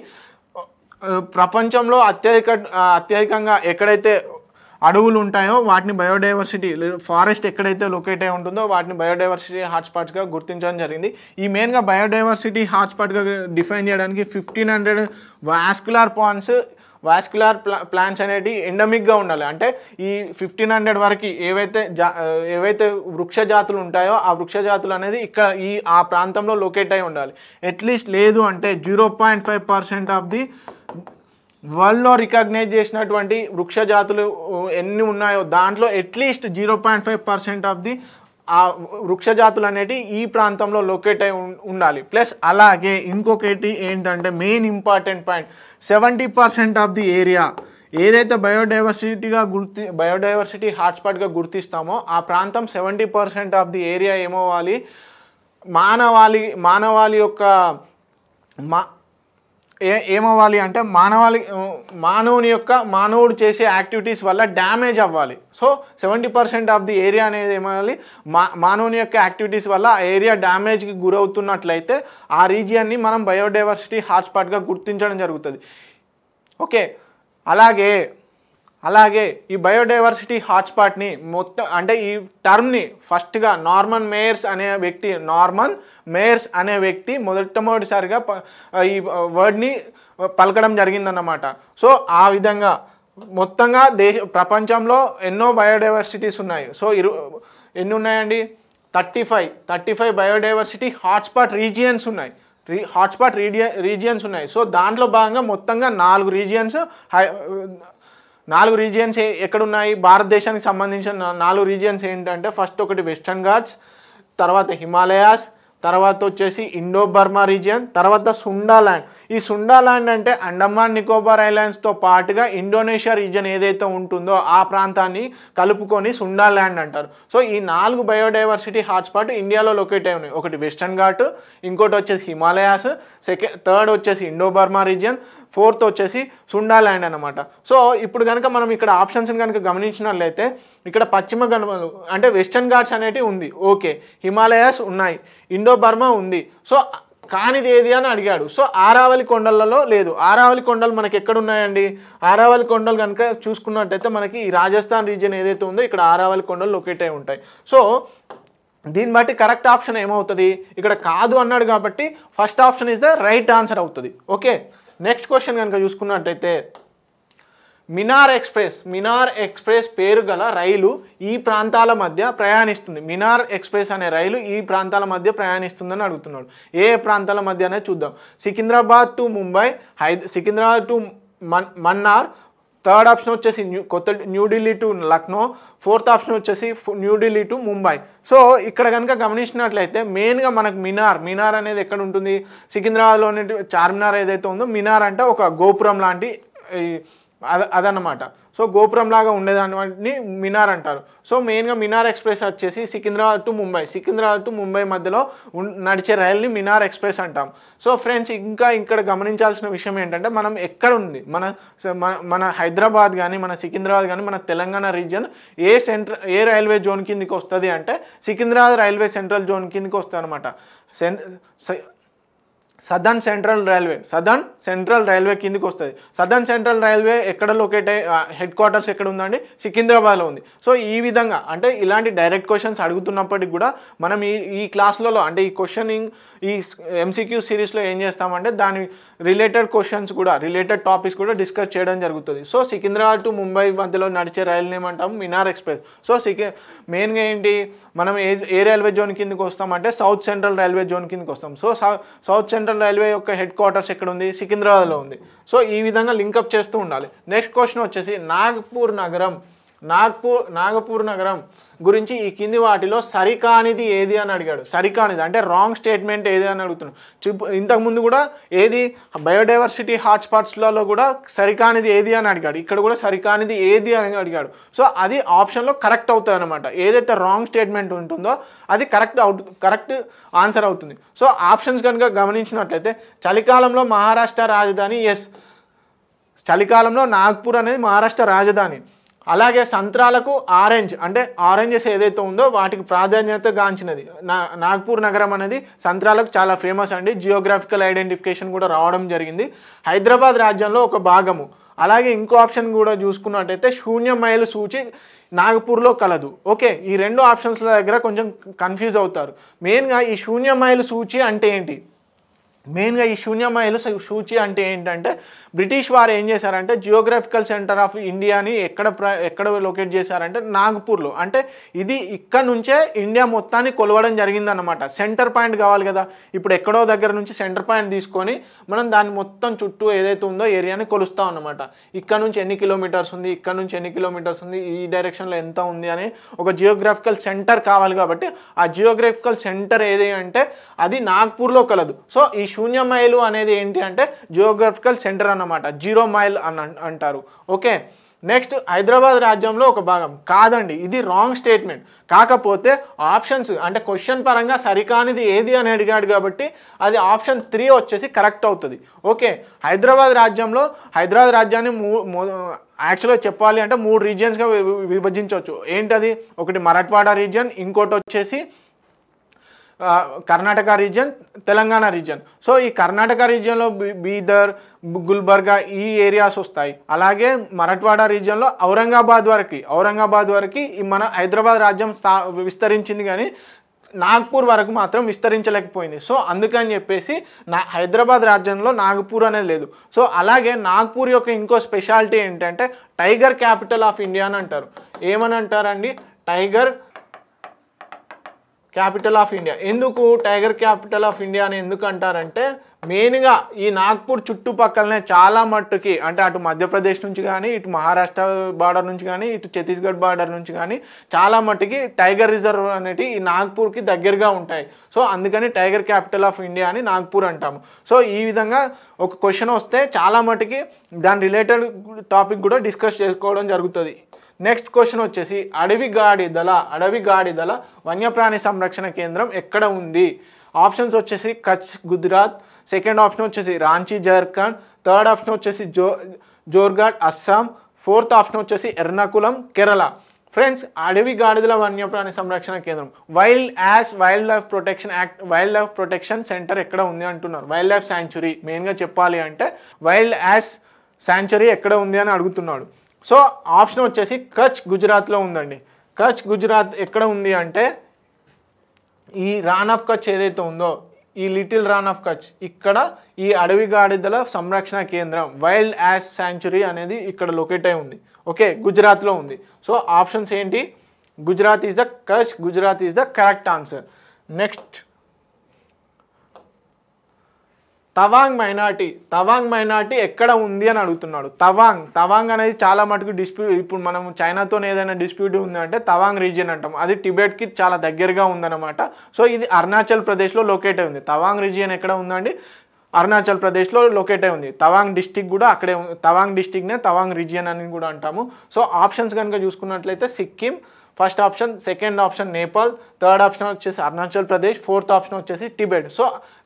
A: ప్రపంచంలో అత్యధిక అత్యధికంగా ఎక్కడైతే అడవులు ఉంటాయో వాటిని బయోడైవర్సిటీ ఫారెస్ట్ ఎక్కడైతే లొకేట్ అయి ఉంటుందో వాటిని బయోడైవర్సిటీ హాట్స్పాట్స్గా గుర్తించడం జరిగింది ఈ మెయిన్గా బయోడైవర్సిటీ హాట్స్పాట్గా డిఫైన్ చేయడానికి fifteen hundred vascular points vascular ప్లా ప్లాన్స్ అనేవి ఎండమిక్గా ఉండాలి అంటే ఈ ఫిఫ్టీన్ హండ్రెడ్ వరకు ఏవైతే జా ఏవైతే వృక్ష జాతులు ఉంటాయో ఆ వృక్ష జాతులు అనేది ఇక్కడ ఈ ఆ ప్రాంతంలో లొకేట్ అయి ఉండాలి అట్లీస్ట్ లేదు అంటే zero point five percent of the వరల్డ్లో రికగ్నైజ్ చేసినటువంటి వృక్ష జాతులు ఎన్ని ఉన్నాయో దాంట్లో at least zero point five percent of the ఆ వృక్ష జాతులు అనేటివి ఈ ప్రాంతంలో లొకేట్ అయి ఉండాలి ప్లస్ అలాగే ఇంకొకటి ఏంటంటే main important point seventy percent of the area ఏదైతే బయోడైవర్సిటీగా గుర్తి బయోడైవర్సిటీ హాట్స్పాట్గా గుర్తిస్తామో ఆ ప్రాంతం seventy percent of the area ఏమవ్వాలి మానవాళి మానవాళి యొక్క మా ఏ ఏమవ్వాలి అంటే మానవాళి మానవుని యొక్క మానవుడు చేసే యాక్టివిటీస్ వల్ల డ్యామేజ్ అవ్వాలి so seventy percent of the area అనేది ఏమవ్వాలి మా మానవుని యొక్క యాక్టివిటీస్ వల్ల ఆ ఏరియా డ్యామేజ్కి గురవుతున్నట్లయితే ఆ రీజియన్ని మనం బయోడైవర్సిటీ హాట్స్పాట్గా గుర్తించడం జరుగుతుంది ఓకే అలాగే అలాగే ఈ బయోడైవర్సిటీ హాట్స్పాట్ని మొత్తం అంటే ఈ టర్మ్ని ఫస్ట్గా నార్మన్ మేయర్స్ అనే వ్యక్తి నార్మన్ మేయర్స్ అనే వ్యక్తి మొదటమొదటిసారిగా ఈ వర్డ్ని పలకడం జరిగిందన్నమాట సో ఆ విధంగా మొత్తంగా దేశ ప్రపంచంలో ఎన్నో బయోడైవర్సిటీస్ ఉన్నాయి సో ఇరు ఎన్ని ఉన్నాయండి thirty five thirty five biodiversity hotspot regions ఉన్నాయి రీ హాట్స్పాట్ రీజియన్స్ ఉన్నాయి సో దాంట్లో భాగంగా మొత్తంగా నాలుగు రీజియన్స్ నాలుగు రీజియన్స్ ఎక్కడున్నాయి భారతదేశానికి సంబంధించిన నాలుగు రీజియన్స్ ఏంటంటే ఫస్ట్ ఒకటి వెస్టర్న్ ఘాట్స్ తర్వాత హిమాలయాస్ తర్వాత వచ్చేసి ఇండో బర్మా రీజియన్ తర్వాత సుండాల్యాండ్ ఈ సుండాల్యాండ్ అంటే అండమాన్ నికోబార్ ఐలాండ్స్తో పాటుగా ఇండోనేషియా రీజియన్ ఏదైతే ఉంటుందో ఆ ప్రాంతాన్ని కలుపుకొని సుండాల్యాండ్ అంటారు సో ఈ నాలుగు బయోడైవర్సిటీ హాట్స్పాట్ ఇండియాలో లొకేట్ అయి ఉన్నాయి ఒకటి వెస్టర్న్ ఘాట్ ఇంకోటి వచ్చేసి హిమాలయాస్ సెకండ్ థర్డ్ వచ్చేసి ఇండో బర్మా రీజియన్ ఫోర్త్ వచ్చేసి సుండా ల్యాండ్ అనమాట సో ఇప్పుడు కనుక మనం ఇక్కడ ఆప్షన్స్ని కనుక గమనించినట్లయితే ఇక్కడ పశ్చిమ గణ అంటే వెస్టర్న్ ఘాట్స్ అనేటివి ఉంది ఓకే హిమాలయాస్ ఉన్నాయి ఇండో బర్మా ఉంది సో కానిది ఏది అని అడిగాడు సో ఆరావలి కొండలలో లేదు ఆరావలి కొండలు మనకి ఎక్కడున్నాయండి ఆరావలి కొండలు కనుక చూసుకున్నట్టయితే మనకి రాజస్థాన్ రీజియన్ ఏదైతే ఉందో ఇక్కడ ఆరావలి కొండలు లొకేట్ అయి ఉంటాయి సో దీన్ని బట్టి కరెక్ట్ ఆప్షన్ ఏమవుతుంది ఇక్కడ కాదు అన్నాడు కాబట్టి first option is the right answer అవుతుంది ఓకే నెక్స్ట్ క్వశ్చన్ కనుక చూసుకున్నట్టయితే మినార్ ఎక్స్ప్రెస్ మినార్ ఎక్స్ప్రెస్ పేరు గల రైలు ఈ ప్రాంతాల మధ్య ప్రయాణిస్తుంది మినార్ ఎక్స్ప్రెస్ అనే రైలు ఈ ప్రాంతాల మధ్య ప్రయాణిస్తుందని అడుగుతున్నాడు ఏ ప్రాంతాల మధ్య అనేది చూద్దాం సికింద్రాబాద్ టు ముంబై హైద సికింద్రాబాద్ టు మన్ మన్నార్ థర్డ్ ఆప్షన్ వచ్చేసి న్యూ కొత్త New Delhi to Lucknow fourth option వచ్చేసి న్యూఢిల్లీ టు ముంబై సో ఇక్కడ కనుక గమనించినట్లయితే మెయిన్గా మనకు మినార్ మినార్ అనేది ఎక్కడ ఉంటుంది సికింద్రాబాద్లోని చార్మినార్ ఏదైతే ఉందో మినార్ అంటే ఒక గోపురం లాంటి అదన్నమాట సో గోపురంలాగా ఉండేదాన్ని మినార్ అంటారు సో మెయిన్గా మినార్ ఎక్స్ప్రెస్ వచ్చేసి సికింద్రాబాద్ టు ముంబై సికింద్రాబాద్ టు ముంబై మధ్యలో నడిచే రైల్ని మినార్ ఎక్స్ప్రెస్ అంటాం సో ఫ్రెండ్స్ ఇంకా ఇక్కడ గమనించాల్సిన విషయం ఏంటంటే మనం ఎక్కడ ఉంది మన మన హైదరాబాద్ కానీ మన సికింద్రాబాద్ కానీ మన తెలంగాణ రీజియన్ ఏ సెంట్ర ఏ రైల్వే జోన్ కిందకి వస్తుంది అంటే సికింద్రాబాద్ రైల్వే సెంట్రల్ జోన్ కిందకి వస్తుంది అనమాట సెన్ southern central railway southern central railway కిందికి వస్తుంది సదర్న్ సెంట్రల్ రైల్వే ఎక్కడ లొకేట్ హెడ్ క్వార్టర్స్ ఎక్కడ ఉందండి సికింద్రాబాద్లో ఉంది సో ఈ విధంగా అంటే ఇలాంటి డైరెక్ట్ క్వశ్చన్స్ అడుగుతున్నప్పటికి కూడా మనం ఈ ఈ క్లాస్లలో అంటే ఈ క్వశ్చనింగ్ ఈ ఎంసీక్యూ సిరీస్లో ఏం చేస్తామంటే దాని రిలేటెడ్ క్వశ్చన్స్ కూడా రిలేటెడ్ టాపిక్స్ కూడా డిస్కస్ చేయడం జరుగుతుంది సో సికింద్రాబాద్ టు ముంబై మధ్యలో నడిచే రైలుని ఏమంటాము మినార్ ఎక్స్ప్రెస్ సో సికి మెయిన్గా ఏంటి మనం ఏ ఏ రైల్వే జోన్ కిందకి వస్తామంటే సౌత్ సెంట్రల్ రైల్వే జోన్ కిందకి వస్తాం సో సౌత్ సెంట్రల్ రైల్వే యొక్క హెడ్ క్వార్టర్స్ ఎక్కడ ఉంది సికింద్రాబాద్లో ఉంది సో ఈ విధంగా లింకప్ చేస్తూ ఉండాలి నెక్స్ట్ క్వశ్చన్ వచ్చేసి నాగ్పూర్ నగరం నాగ్పూర్ నాగపూర్ నగరం గురించి ఈ కింది వాటిలో సరికానిది ఏది అని అడిగాడు సరికానిది అంటే రాంగ్ స్టేట్మెంట్ ఏది అని అడుగుతున్నాడు చూపు ఇంతకుముందు కూడా ఏది బయోడైవర్సిటీ హాట్స్పాట్స్లలో కూడా సరికానిది ఏది అని అడిగాడు ఇక్కడ కూడా సరికానిది ఏది అని అడిగాడు సో అది ఆప్షన్లో కరెక్ట్ అవుతుంది అనమాట ఏదైతే రాంగ్ స్టేట్మెంట్ ఉంటుందో అది కరెక్ట్ అవుట్ కరెక్ట్ ఆన్సర్ అవుతుంది సో ఆప్షన్స్ కనుక గమనించినట్లయితే చలికాలంలో మహారాష్ట్ర రాజధాని ఎస్ చలికాలంలో నాగ్పూర్ అనేది మహారాష్ట్ర రాజధాని అలాగే సంత్రాలకు ఆరెంజ్ అంటే ఆరెంజెస్ ఏదైతే ఉందో వాటికి ప్రాధాన్యత గాంచినది నా నాగ్పూర్ నగరం అనేది సంత్రాలకు చాలా ఫేమస్ అండి జియోగ్రాఫికల్ ఐడెంటిఫికేషన్ కూడా రావడం జరిగింది హైదరాబాద్ రాజ్యంలో ఒక భాగము అలాగే ఇంకో ఆప్షన్ కూడా చూసుకున్నట్టయితే శూన్య మైలు సూచి నాగపూర్లో కలదు ఓకే ఈ రెండు ఆప్షన్స్ల దగ్గర కొంచెం కన్ఫ్యూజ్ అవుతారు మెయిన్గా ఈ శూన్య మైలు సూచి అంటే ఏంటి మెయిన్గా ఈ శూన్యమాయలు సూచి అంటే ఏంటంటే బ్రిటిష్ వారు ఏం చేశారంటే జియోగ్రఫికల్ సెంటర్ ఆఫ్ ఇండియాని ఎక్కడ ఎక్కడ లొకేట్ చేశారంటే నాగ్పూర్లో అంటే ఇది ఇక్కడ నుంచే ఇండియా మొత్తాన్ని కొలవడం జరిగిందనమాట సెంటర్ పాయింట్ కావాలి కదా ఇప్పుడు ఎక్కడో దగ్గర నుంచి సెంటర్ పాయింట్ తీసుకొని మనం దాని మొత్తం చుట్టూ ఏదైతే ఉందో ఏరియాని కొలుస్తాం అనమాట ఇక్కడ నుంచి ఎన్ని కిలోమీటర్స్ ఉంది ఇక్కడ నుంచి ఎన్ని కిలోమీటర్స్ ఉంది ఈ డైరెక్షన్లో ఎంత ఉంది అని ఒక జియోగ్రఫికల్ సెంటర్ కావాలి కాబట్టి ఆ జియోగ్రఫికల్ సెంటర్ ఏది అంటే అది నాగ్పూర్లో కలదు సో ఈ శూన్య మైలు అనేది ఏంటి అంటే జియోగ్రఫికల్ సెంటర్ అన్నమాట జీరో మైల్ అని అంటారు ఓకే నెక్స్ట్ హైదరాబాద్ రాజ్యంలో ఒక భాగం కాదండి ఇది రాంగ్ స్టేట్మెంట్ కాకపోతే ఆప్షన్స్ అంటే క్వశ్చన్ పరంగా సరికానిది ఏది అని అడిగాడు కాబట్టి అది ఆప్షన్ త్రీ వచ్చేసి కరెక్ట్ అవుతుంది ఓకే హైదరాబాద్ రాజ్యంలో హైదరాబాద్ రాజ్యాన్ని యాక్చువల్గా చెప్పాలి అంటే మూడు రీజియన్స్గా విభజించవచ్చు ఏంటది ఒకటి మరాఠ్వాడా రీజియన్ ఇంకోటి వచ్చేసి Karnataka region Telangana region so ఈ కర్ణాటక రీజియన్లో బీదర్ గుల్బర్గా ఈ ఏరియాస్ వస్తాయి అలాగే మరట్వాడ రీజియన్లో ఔరంగాబాద్ వరకు ఔరంగాబాద్ వరకు మన హైదరాబాద్ రాజ్యం స్థా విస్తరించింది కానీ నాగ్పూర్ వరకు మాత్రం విస్తరించలేకపోయింది సో అందుకని చెప్పేసి నా హైదరాబాద్ రాజ్యంలో నాగపూర్ అనేది లేదు సో అలాగే నాగ్పూర్ యొక్క ఇంకో స్పెషాలిటీ ఏంటంటే టైగర్ క్యాపిటల్ ఆఫ్ ఇండియా అని అంటారు ఏమని అంటారండి టైగర్ క్యాపిటల్ ఆఫ్ ఇండియా ఎందుకు టైగర్ క్యాపిటల్ ఆఫ్ ఇండియా అని ఎందుకు అంటారంటే మెయిన్గా ఈ నాగ్పూర్ చుట్టుపక్కలనే చాలా మట్టుకి అంటే అటు మధ్యప్రదేశ్ నుంచి కానీ ఇటు మహారాష్ట్ర బార్డర్ నుంచి కానీ ఇటు ఛత్తీస్గఢ్ బార్డర్ నుంచి కానీ చాలా మట్టుకి టైగర్ రిజర్వ్ అనేటివి ఈ నాగ్పూర్కి దగ్గరగా ఉంటాయి సో అందుకని టైగర్ క్యాపిటల్ ఆఫ్ ఇండియా అని నాగ్పూర్ అంటాము సో ఈ విధంగా ఒక క్వశ్చన్ వస్తే చాలా మట్టుకి దాని రిలేటెడ్ టాపిక్ కూడా డిస్కస్ చేసుకోవడం జరుగుతుంది నెక్స్ట్ క్వశ్చన్ వచ్చేసి అడవి గాడిదల అడవి గాడిదల వన్యప్రాణి సంరక్షణ కేంద్రం ఎక్కడ ఉంది ఆప్షన్స్ వచ్చేసి కచ్ గుజరాత్ సెకండ్ ఆప్షన్ వచ్చేసి రాంచీ జార్ఖండ్ థర్డ్ ఆప్షన్ వచ్చేసి జో జోర్ఘాట్ అస్సాం ఫోర్త్ ఆప్షన్ వచ్చేసి ఎర్నాకులం కేరళ ఫ్రెండ్స్ అడవి గాడిదల వన్యప్రాణి సంరక్షణ కేంద్రం wild as wildlife protection act wildlife protection centre ఎక్కడ ఉంది అంటున్నారు వైల్డ్ లైఫ్ శాంచురీ మెయిన్గా చెప్పాలి అంటే వైల్డ్ యాజ్ శాంచురీ ఎక్కడ ఉంది అని అడుగుతున్నాడు సో ఆప్షన్ వచ్చేసి కచ్ గుజరాత్లో ఉందండి కచ్ గుజరాత్ ఎక్కడ ఉంది అంటే ఈ రాన్ ఆఫ్ కచ్ ఏదైతే ఉందో ఈ లిటిల్ రాన్ ఆఫ్ కచ్ ఇక్కడ ఈ అడవి గాడిదల సంరక్షణ కేంద్రం వైల్డ్ యాస్ శాంచురీ అనేది ఇక్కడ లొకేట్ అయి ఉంది ఓకే గుజరాత్లో ఉంది సో ఆప్షన్స్ ఏంటి Gujarat is the Kutch Gujarat is the correct answer next Tawang monastery Tawang monastery ఎక్కడ ఉంది అని అడుగుతున్నాడు తవాంగ్ తవాంగ్ అనేది చాలా మటుకు డిస్ప్యూట్ ఇప్పుడు మనం చైనాతో ఏదైనా డిస్ప్యూట్ ఉందంటే తవాంగ్ రీజియన్ అంటాం అది టిబెట్కి చాలా దగ్గరగా ఉందన్నమాట సో ఇది అరుణాచల్ ప్రదేశ్లో లొకేట్ అయి ఉంది తవాంగ్ రీజియన్ ఎక్కడ ఉందండి అరుణాచల్ ప్రదేశ్లో లొకేట్ అయి ఉంది తవాంగ్ డిస్టిక్ కూడా అక్కడే తవాంగ్ డిస్టిక్నే తవాంగ్ రీజియన్ అని కూడా అంటాము సో ఆప్షన్స్ కనుక చూసుకున్నట్లయితే Sikkim first option second option Nepal third option వచ్చేసి అరుణాచల్ ప్రదేశ్ ఫోర్త్ ఆప్షన్ వచ్చేసి టిబెట్ సో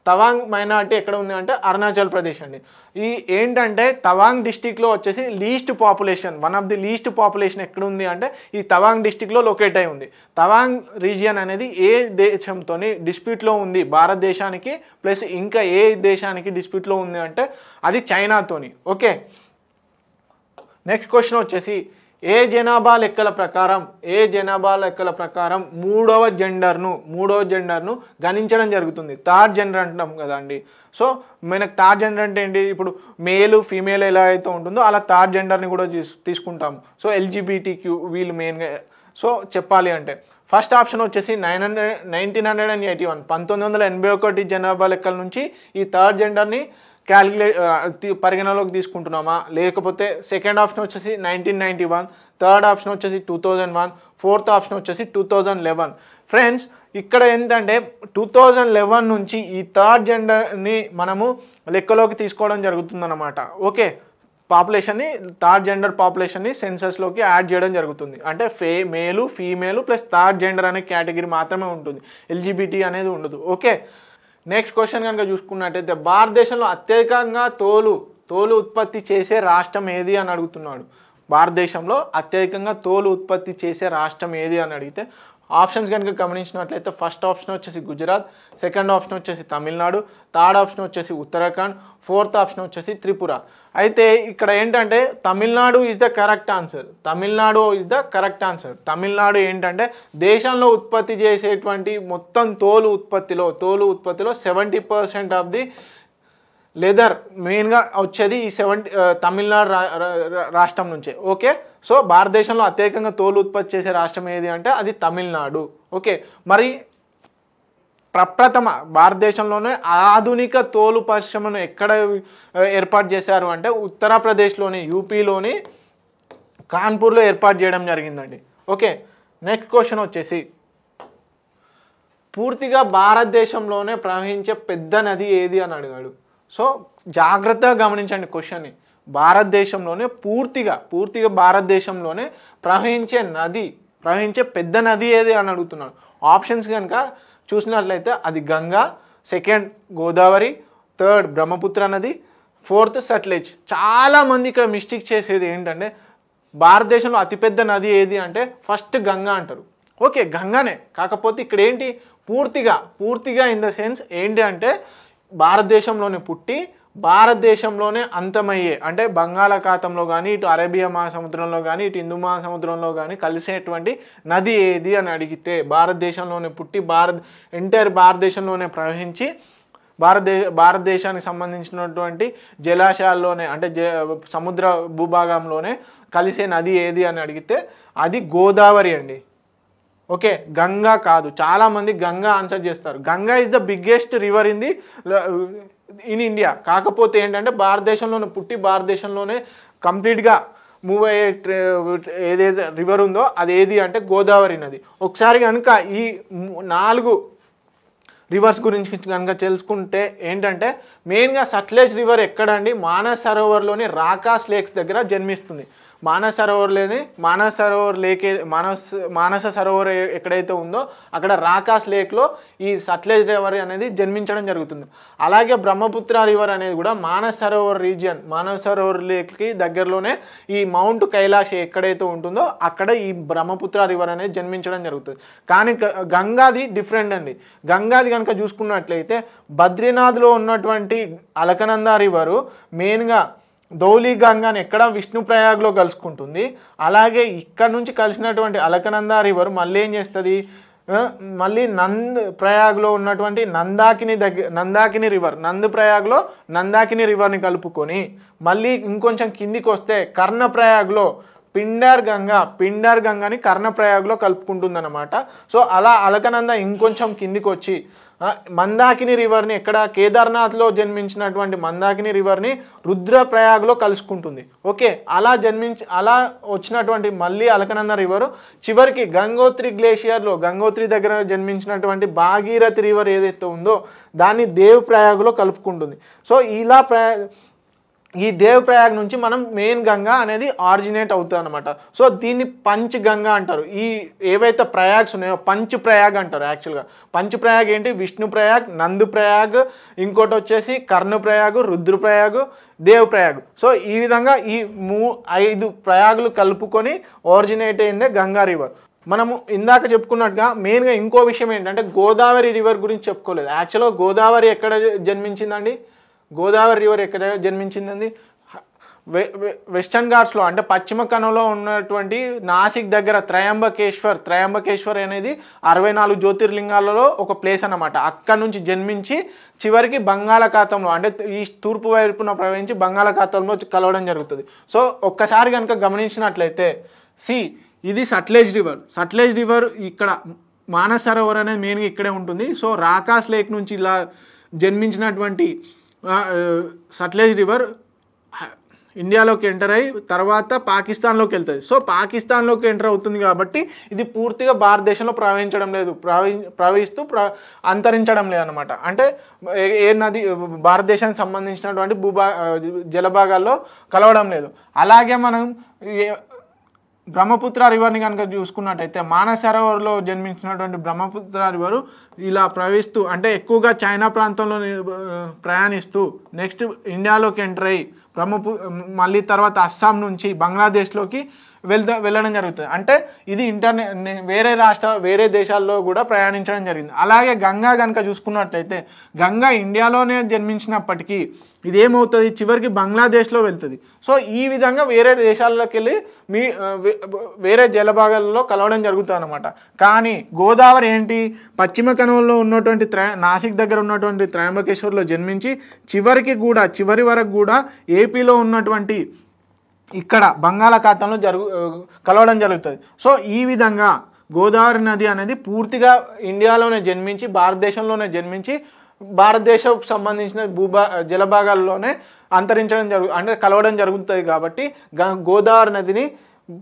A: తవాంగ్ మైనార్టీ ఎక్కడ ఉంది అంటే అరుణాచల్ ప్రదేశ్ అండి ఈ ఏంటంటే తవాంగ్ డిస్టిక్లో వచ్చేసి least population one of the least population ఎక్కడ ఉంది అంటే ఈ తవాంగ్ డిస్టిక్లో లొకేట్ అయి ఉంది తవాంగ్ రీజియన్ అనేది ఏ దేశంతో డిస్ప్యూట్లో ఉంది భారతదేశానికి ప్లస్ ఇంకా ఏ దేశానికి డిస్ప్యూట్లో ఉంది అంటే అది చైనాతోని ఓకే నెక్స్ట్ క్వశ్చన్ వచ్చేసి ఏ జనాభా లెక్కల ప్రకారం ఏ జనాభా లెక్కల ప్రకారం మూడవ జెండర్ను మూడవ జెండర్ను గణించడం జరుగుతుంది థర్డ్ జెండర్ అంటాం కదండి సో మనకు థర్డ్ జెండర్ అంటే ఏంటి ఇప్పుడు మేల్ ఫీమేల్ ఎలా అయితే ఉంటుందో అలా థర్డ్ జెండర్ని కూడా తీసుకుంటాం సో ఎల్జీబీటీ క్యూ వీళ్ళు మెయిన్గా సో చెప్పాలి అంటే ఫస్ట్ ఆప్షన్ వచ్చేసి nine hundred nineteen hundred and eighty one పంతొమ్మిది వందల ఎనభై ఒకటి జనాభా లెక్కల నుంచి ఈ థర్డ్ జెండర్ని క్యాలిక్యులేట్ పరిగణలోకి తీసుకుంటున్నామా లేకపోతే సెకండ్ ఆప్షన్ వచ్చేసి nineteen ninety one third option వచ్చేసి two thousand one fourth option వచ్చేసి టూ థౌజండ్ లెవెన్ ఫ్రెండ్స్ ఇక్కడ ఏంటంటే టూ థౌజండ్ లెవెన్ నుంచి ఈ థర్డ్ జెండర్ని మనము లెక్కలోకి తీసుకోవడం జరుగుతుందన్నమాట ఓకే పాపులేషన్ని థర్డ్ జెండర్ పాపులేషన్ని సెన్సస్లోకి యాడ్ చేయడం జరుగుతుంది అంటే ఫే male female plus third gender అనే కేటగిరీ మాత్రమే ఉంటుంది ఎల్జీబీటీ అనేది ఉండదు ఓకే నెక్స్ట్ క్వశ్చన్ కనుక చూసుకున్నట్టయితే భారతదేశంలో అత్యధికంగా తోలు తోలు ఉత్పత్తి చేసే రాష్ట్రం ఏది అని అడుగుతున్నాడు భారతదేశంలో అత్యధికంగా తోలు ఉత్పత్తి చేసే రాష్ట్రం ఏది అని అడిగితే ఆప్షన్స్ కనుక గమనించినట్లయితే ఫస్ట్ ఆప్షన్ వచ్చేసి గుజరాత్ సెకండ్ ఆప్షన్ వచ్చేసి తమిళనాడు థర్డ్ ఆప్షన్ వచ్చేసి ఉత్తరాఖండ్ ఫోర్త్ ఆప్షన్ వచ్చేసి త్రిపుర అయితే ఇక్కడ ఏంటంటే Tamil Nadu is the correct answer Tamil Nadu is the correct answer Tamil Nadu ఏంటంటే దేశంలో ఉత్పత్తి చేసేటువంటి మొత్తం తోలు ఉత్పత్తిలో తోలు ఉత్పత్తిలో seventy percent of the leather మెయిన్గా వచ్చేది ఈ సెవెంటీ తమిళనాడు రాష్ట్రం నుంచే ఓకే సో భారతదేశంలో అత్యధికంగా తోలు ఉత్పత్తి చేసే రాష్ట్రం ఏది అంటే అది తమిళనాడు ఓకే మరి ప్రప్రథమ భారతదేశంలోనే ఆధునిక తోలు పరిశ్రమను ఎక్కడ ఏర్పాటు చేశారు అంటే ఉత్తరప్రదేశ్లోని యూపీలోని కాన్పూర్లో ఏర్పాటు చేయడం జరిగిందండి ఓకే నెక్స్ట్ క్వశ్చన్ వచ్చేసి పూర్తిగా భారతదేశంలోనే ప్రవహించే పెద్ద నది ఏది అని అడిగాడు సో జాగ్రత్తగా గమనించండి క్వశ్చన్ని భారతదేశంలోనే పూర్తిగా పూర్తిగా భారతదేశంలోనే ప్రవహించే నది ప్రవహించే పెద్ద నది ఏది అని అడుగుతున్నాను ఆప్షన్స్ కనుక చూసినట్లయితే అది గంగా సెకండ్ గోదావరి థర్డ్ బ్రహ్మపుత్ర నది ఫోర్త్ సట్లెజ్ చాలామంది ఇక్కడ మిస్టేక్ చేసేది ఏంటంటే భారతదేశంలో అతిపెద్ద నది ఏది అంటే ఫస్ట్ గంగా అంటారు ఓకే గంగానే కాకపోతే ఇక్కడ ఏంటి పూర్తిగా పూర్తిగా ఇన్ ద సెన్స్ ఏంటి అంటే భారతదేశంలోనే పుట్టి భారతదేశంలోనే అంతమయ్యే అంటే బంగాళాఖాతంలో కానీ ఇటు అరేబియా మహాసముద్రంలో కానీ ఇటు హిందూ మహాసముద్రంలో కానీ కలిసేటువంటి నది ఏది అని అడిగితే భారతదేశంలోనే పుట్టి భారత్ ఎంటైర్ భారతదేశంలోనే ప్రవహించి భారతదేశ భారతదేశానికి సంబంధించినటువంటి జలాశయాల్లోనే అంటే జ సముద్ర భూభాగంలోనే కలిసే నది ఏది అని అడిగితే అది గోదావరి అండి ఓకే గంగా కాదు చాలామంది గంగా ఆన్సర్ చేస్తారు Ganga is the biggest river in the in India కాకపోతే ఏంటంటే భారతదేశంలోనే పుట్టి భారతదేశంలోనే కంప్లీట్గా మూవ్ అయ్యే ఏదైతే రివర్ ఉందో అది ఏది అంటే గోదావరి నది ఒకసారి కనుక ఈ నాలుగు రివర్స్ గురించి కనుక తెలుసుకుంటే ఏంటంటే మెయిన్గా సట్లేజ్ రివర్ ఎక్కడండి మానస్ సరోవర్లోని రాకాస్ లేక్స్ దగ్గర జన్మిస్తుంది మానస లేని మానస సరోవర్ లేకే మానస్ మానస సరోవర్ ఎక్కడైతే ఉందో అక్కడ రాకాస్ లేక్లో ఈ సట్లేజ్ రివర్ అనేది జన్మించడం జరుగుతుంది అలాగే బ్రహ్మపుత్ర రివర్ అనేది కూడా మానస సరోవర్ రీజియన్ మానస సరోవర్ లేక్కి దగ్గరలోనే ఈ మౌంట్ కైలాష్ ఎక్కడైతే ఉంటుందో అక్కడ ఈ బ్రహ్మపుత్ర రివర్ అనేది జన్మించడం జరుగుతుంది కానీ గంగాది డిఫరెంట్ అండి గంగాది కనుక చూసుకున్నట్లయితే బద్రీనాథ్లో ఉన్నటువంటి అలకనంద రివరు మెయిన్గా ధౌలి గంగాని ఎక్కడ విష్ణు ప్రయాగ్లో కలుసుకుంటుంది అలాగే ఇక్కడ నుంచి కలిసినటువంటి అలకనంద రివర్ మళ్ళీ ఏం చేస్తుంది మళ్ళీ నంద్ ప్రయాగ్లో ఉన్నటువంటి నందాకిని దగ్గర నందాకిని రివర్ నంద్ ప్రయాగ్లో నందాకిని రివర్ని కలుపుకొని మళ్ళీ ఇంకొంచెం కిందికి వస్తే కర్ణ ప్రయాగ్లో పిండార్ గంగ పిండార్ గంగాని కర్ణప్రయాగ్లో కలుపుకుంటుందన్నమాట సో అలా అలకనంద ఇంకొంచెం కిందికి వచ్చి మందాకిని రివర్ని ఎక్కడ కేదార్నాథ్లో జన్మించినటువంటి మందాకిని రివర్ని రుద్రప్రయాగ్లో కలుసుకుంటుంది ఓకే అలా జన్మించి అలా వచ్చినటువంటి మళ్ళీ అలకనంద రివరు చివరికి గంగోత్రి గ్లేషియర్లో గంగోత్రి దగ్గర జన్మించినటువంటి భాగీరథి రివర్ ఏదైతే ఉందో దాన్ని దేవ్ ప్రయాగ్లో కలుపుకుంటుంది సో ఇలా ప్రయా ఈ ప్రయాగ్ నుంచి మనం మెయిన్ గంగా అనేది ఆరిజినేట్ అవుతుంది అనమాట సో దీన్ని పంచ్ గంగా అంటారు ఈ ఏవైతే ప్రయాగ్స్ ఉన్నాయో పంచ్ ప్రయాగ్ అంటారు యాక్చువల్గా పంచ్ ప్రయాగ్ ఏంటి విష్ణు ప్రయాగ్ నందు ప్రయాగ్ ఇంకోటి వచ్చేసి Karnaprayag Rudraprayag Prayag so ఈ విధంగా ఈ మూ ఐదు ప్రయాగులు కలుపుకొని ఆరిజినేట్ అయిందే గంగా రివర్ మనము ఇందాక చెప్పుకున్నట్టుగా మెయిన్గా ఇంకో విషయం ఏంటంటే గోదావరి రివర్ గురించి చెప్పుకోలేదు యాక్చువల్గా గోదావరి ఎక్కడ జన్మించిందండి గోదావరి రివర్ ఎక్కడ జన్మించింది వెస్టర్న్ ఘాట్స్లో అంటే పశ్చిమ కనులో ఉన్నటువంటి నాసిక్ దగ్గర త్రయంబకేశ్వర్ త్రయంబకేశ్వర్ అనేది అరవై నాలుగు జ్యోతిర్లింగాలలో ఒక ప్లేస్ అనమాట అక్కడ నుంచి జన్మించి చివరికి బంగాళాఖాతంలో అంటే ఈ తూర్పు వైపున ప్రవహించి బంగాళాఖాతంలో కలవడం జరుగుతుంది సో ఒక్కసారి కనుక గమనించినట్లయితే సి ఇది సట్లేజ్ రివర్ సట్లేజ్ రివర్ ఇక్కడ మానసరోవర్ అనేది మెయిన్గా ఇక్కడే ఉంటుంది సో రాకాస్ లేక్ నుంచి ఇలా జన్మించినటువంటి సట్లేజ్ రివర్ ఇండియాలోకి ఎంటర్ అయ్యి తర్వాత పాకిస్తాన్లోకి వెళ్తుంది సో పాకిస్తాన్లోకి ఎంటర్ అవుతుంది కాబట్టి ఇది పూర్తిగా భారతదేశంలో ప్రవహించడం లేదు ప్రవహి ప్రవహిస్తూ ప్ర అంతరించడం లేదనమాట అంటే ఏ నది భారతదేశానికి సంబంధించినటువంటి భూభా జలభాగాల్లో కలవడం లేదు అలాగే మనం బ్రహ్మపుత్ర రివర్ని కనుక చూసుకున్నట్టయితే మానసరోవర్లో జన్మించినటువంటి బ్రహ్మపుత్ర రివరు ఇలా ప్రవహిస్తూ అంటే ఎక్కువగా చైనా ప్రాంతంలో ప్రయాణిస్తూ నెక్స్ట్ ఇండియాలోకి ఎంటర్ అయ్యి బ్రహ్మపు మళ్ళీ తర్వాత అస్సాం నుంచి బంగ్లాదేశ్లోకి వెళ్తా వెళ్ళడం జరుగుతుంది అంటే ఇది ఇంటర్నే వేరే రాష్ట్ర వేరే దేశాల్లో కూడా ప్రయాణించడం జరిగింది అలాగే గంగా కనుక చూసుకున్నట్లయితే గంగా ఇండియాలోనే జన్మించినప్పటికీ ఇదేమవుతుంది చివరికి బంగ్లాదేశ్లో వెళ్తుంది సో ఈ విధంగా వేరే దేశాల్లోకి వెళ్ళి మీ వేరే జలభాగాల్లో కలవడం జరుగుతుంది అనమాట కానీ గోదావరి ఏంటి పశ్చిమ కనుమల్లో ఉన్నటువంటి త్రయ నాసిక్ దగ్గర ఉన్నటువంటి త్రయంబకేశ్వర్లో జన్మించి చివరికి కూడా చివరి వరకు కూడా ఏపీలో ఉన్నటువంటి ఇక్కడ బంగాళాఖాతంలో జరుగు కలవడం జరుగుతుంది సో ఈ విధంగా గోదావరి నది అనేది పూర్తిగా ఇండియాలోనే జన్మించి భారతదేశంలోనే జన్మించి భారతదేశం సంబంధించిన భూభా జలభాగాల్లోనే అంతరించడం జరుగు అంటే కలవడం జరుగుతుంది కాబట్టి గోదావరి నదిని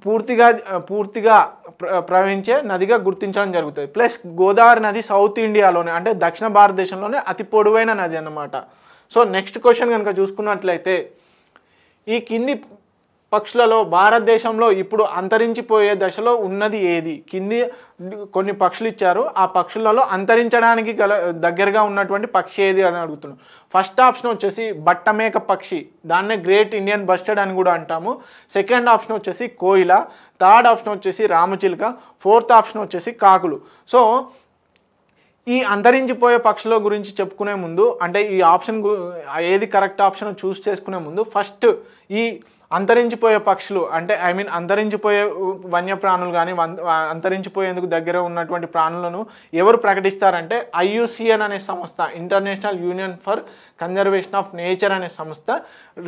A: పూర్తిగా పూర్తిగా ప్రవహించే నదిగా గుర్తించడం జరుగుతుంది ప్లస్ గోదావరి నది సౌత్ ఇండియాలోనే అంటే దక్షిణ భారతదేశంలోనే అతి పొడవైన నది అన్నమాట సో నెక్స్ట్ క్వశ్చన్ కనుక చూసుకున్నట్లయితే ఈ కింది పక్షులలో భారతదేశంలో ఇప్పుడు అంతరించిపోయే దశలో ఉన్నది ఏది కింది కొన్ని పక్షులు ఇచ్చారు ఆ పక్షులలో అంతరించడానికి గల దగ్గరగా ఉన్నటువంటి పక్షి ఏది అని అడుగుతున్నాం ఫస్ట్ ఆప్షన్ వచ్చేసి బట్టమేక పక్షి దాన్నే గ్రేట్ ఇండియన్ బస్టర్డ్ అని కూడా అంటాము సెకండ్ ఆప్షన్ వచ్చేసి కోయిల థర్డ్ ఆప్షన్ వచ్చేసి రామచిలుక ఫోర్త్ ఆప్షన్ వచ్చేసి కాకులు సో ఈ అంతరించిపోయే పక్షుల గురించి చెప్పుకునే ముందు అంటే ఈ ఆప్షన్ ఏది కరెక్ట్ ఆప్షన్ చూస్ చేసుకునే ముందు ఫస్ట్ ఈ అంతరించిపోయే పక్షులు అంటే ఐ మీన్ అంతరించిపోయే వన్యప్రాణులు కానీ అంతరించిపోయేందుకు దగ్గర ఉన్నటువంటి ప్రాణులను ఎవరు ప్రకటిస్తారంటే ఐయుసిఎన్ అనే సంస్థ international union for conservation of nature అనే సంస్థ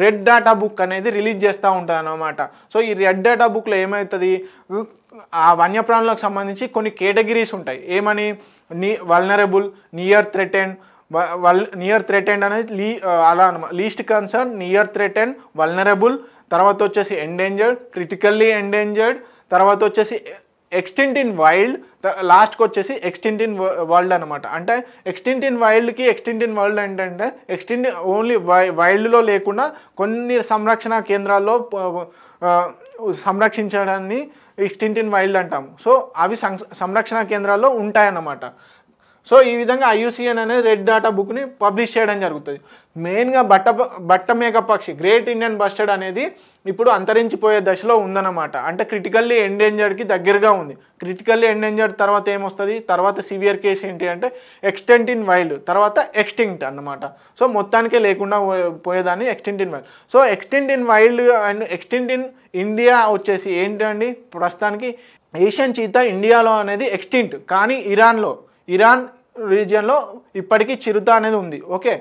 A: రెడ్ డేటా బుక్ అనేది రిలీజ్ చేస్తూ ఉంటుంది అనమాట సో ఈ రెడ్ డేటా బుక్లో ఏమవుతుంది ఆ వన్యప్రాణులకు సంబంధించి కొన్ని కేటగిరీస్ ఉంటాయి ఏమని నీ వల్నరబుల్ నియర్ థ్రెటెన్ వల్ నియర్ థ్రెటెండ్ అనేది లీ అలా least concern near threatened vulnerable తర్వాత వచ్చేసి ఎండేంజర్డ్ క్రిటికల్లీ ఎండేంజర్డ్ తర్వాత వచ్చేసి ఎక్స్టింట్ ఇన్ వైల్డ్ లాస్ట్కి వచ్చేసి ఎక్స్టింట్ ఇన్ వరల్డ్ అనమాట అంటే ఎక్స్టింట్ ఇన్ వైల్డ్కి ఎక్స్టింట్ ఇన్ వరల్డ్ ఏంటంటే ఎక్స్టింట్ ఓన్లీ వై వైల్డ్లో లేకుండా కొన్ని సంరక్షణ కేంద్రాల్లో సంరక్షించడాన్ని ఎక్స్టింట్ ఇన్ వైల్డ్ అంటాము సో అవి సంరక్షణ కేంద్రాల్లో ఉంటాయన్నమాట సో ఈ విధంగా ఐయుసిఎన్ అనేది రెడ్ డాటా బుక్ని పబ్లిష్ చేయడం జరుగుతుంది మెయిన్గా బట్ట బట్ట పక్షి గ్రేట్ ఇండియన్ బస్టర్డ్ అనేది ఇప్పుడు అంతరించిపోయే దశలో ఉందన్నమాట అంటే క్రిటికల్లీ ఎండేంజర్డ్కి దగ్గరగా ఉంది క్రిటికల్లీ ఎండేంజర్డ్ తర్వాత ఏమొస్తుంది తర్వాత సివియర్ కేసు ఏంటి అంటే ఎక్స్టెంట్ ఇన్ వైల్డ్ తర్వాత ఎక్స్టింక్ట్ అనమాట సో మొత్తానికే లేకుండా పోయేదాన్ని extinct in wild so extinct in wild and extinct in India వచ్చేసి ఏంటండి ప్రస్తుతానికి ఏషియన్ చీత ఇండియాలో అనేది ఎక్స్టింక్ట్ కానీ ఇరాన్లో ఇరాన్ రీజియన్లో ఇప్పటికీ చిరుత అనేది ఉంది okay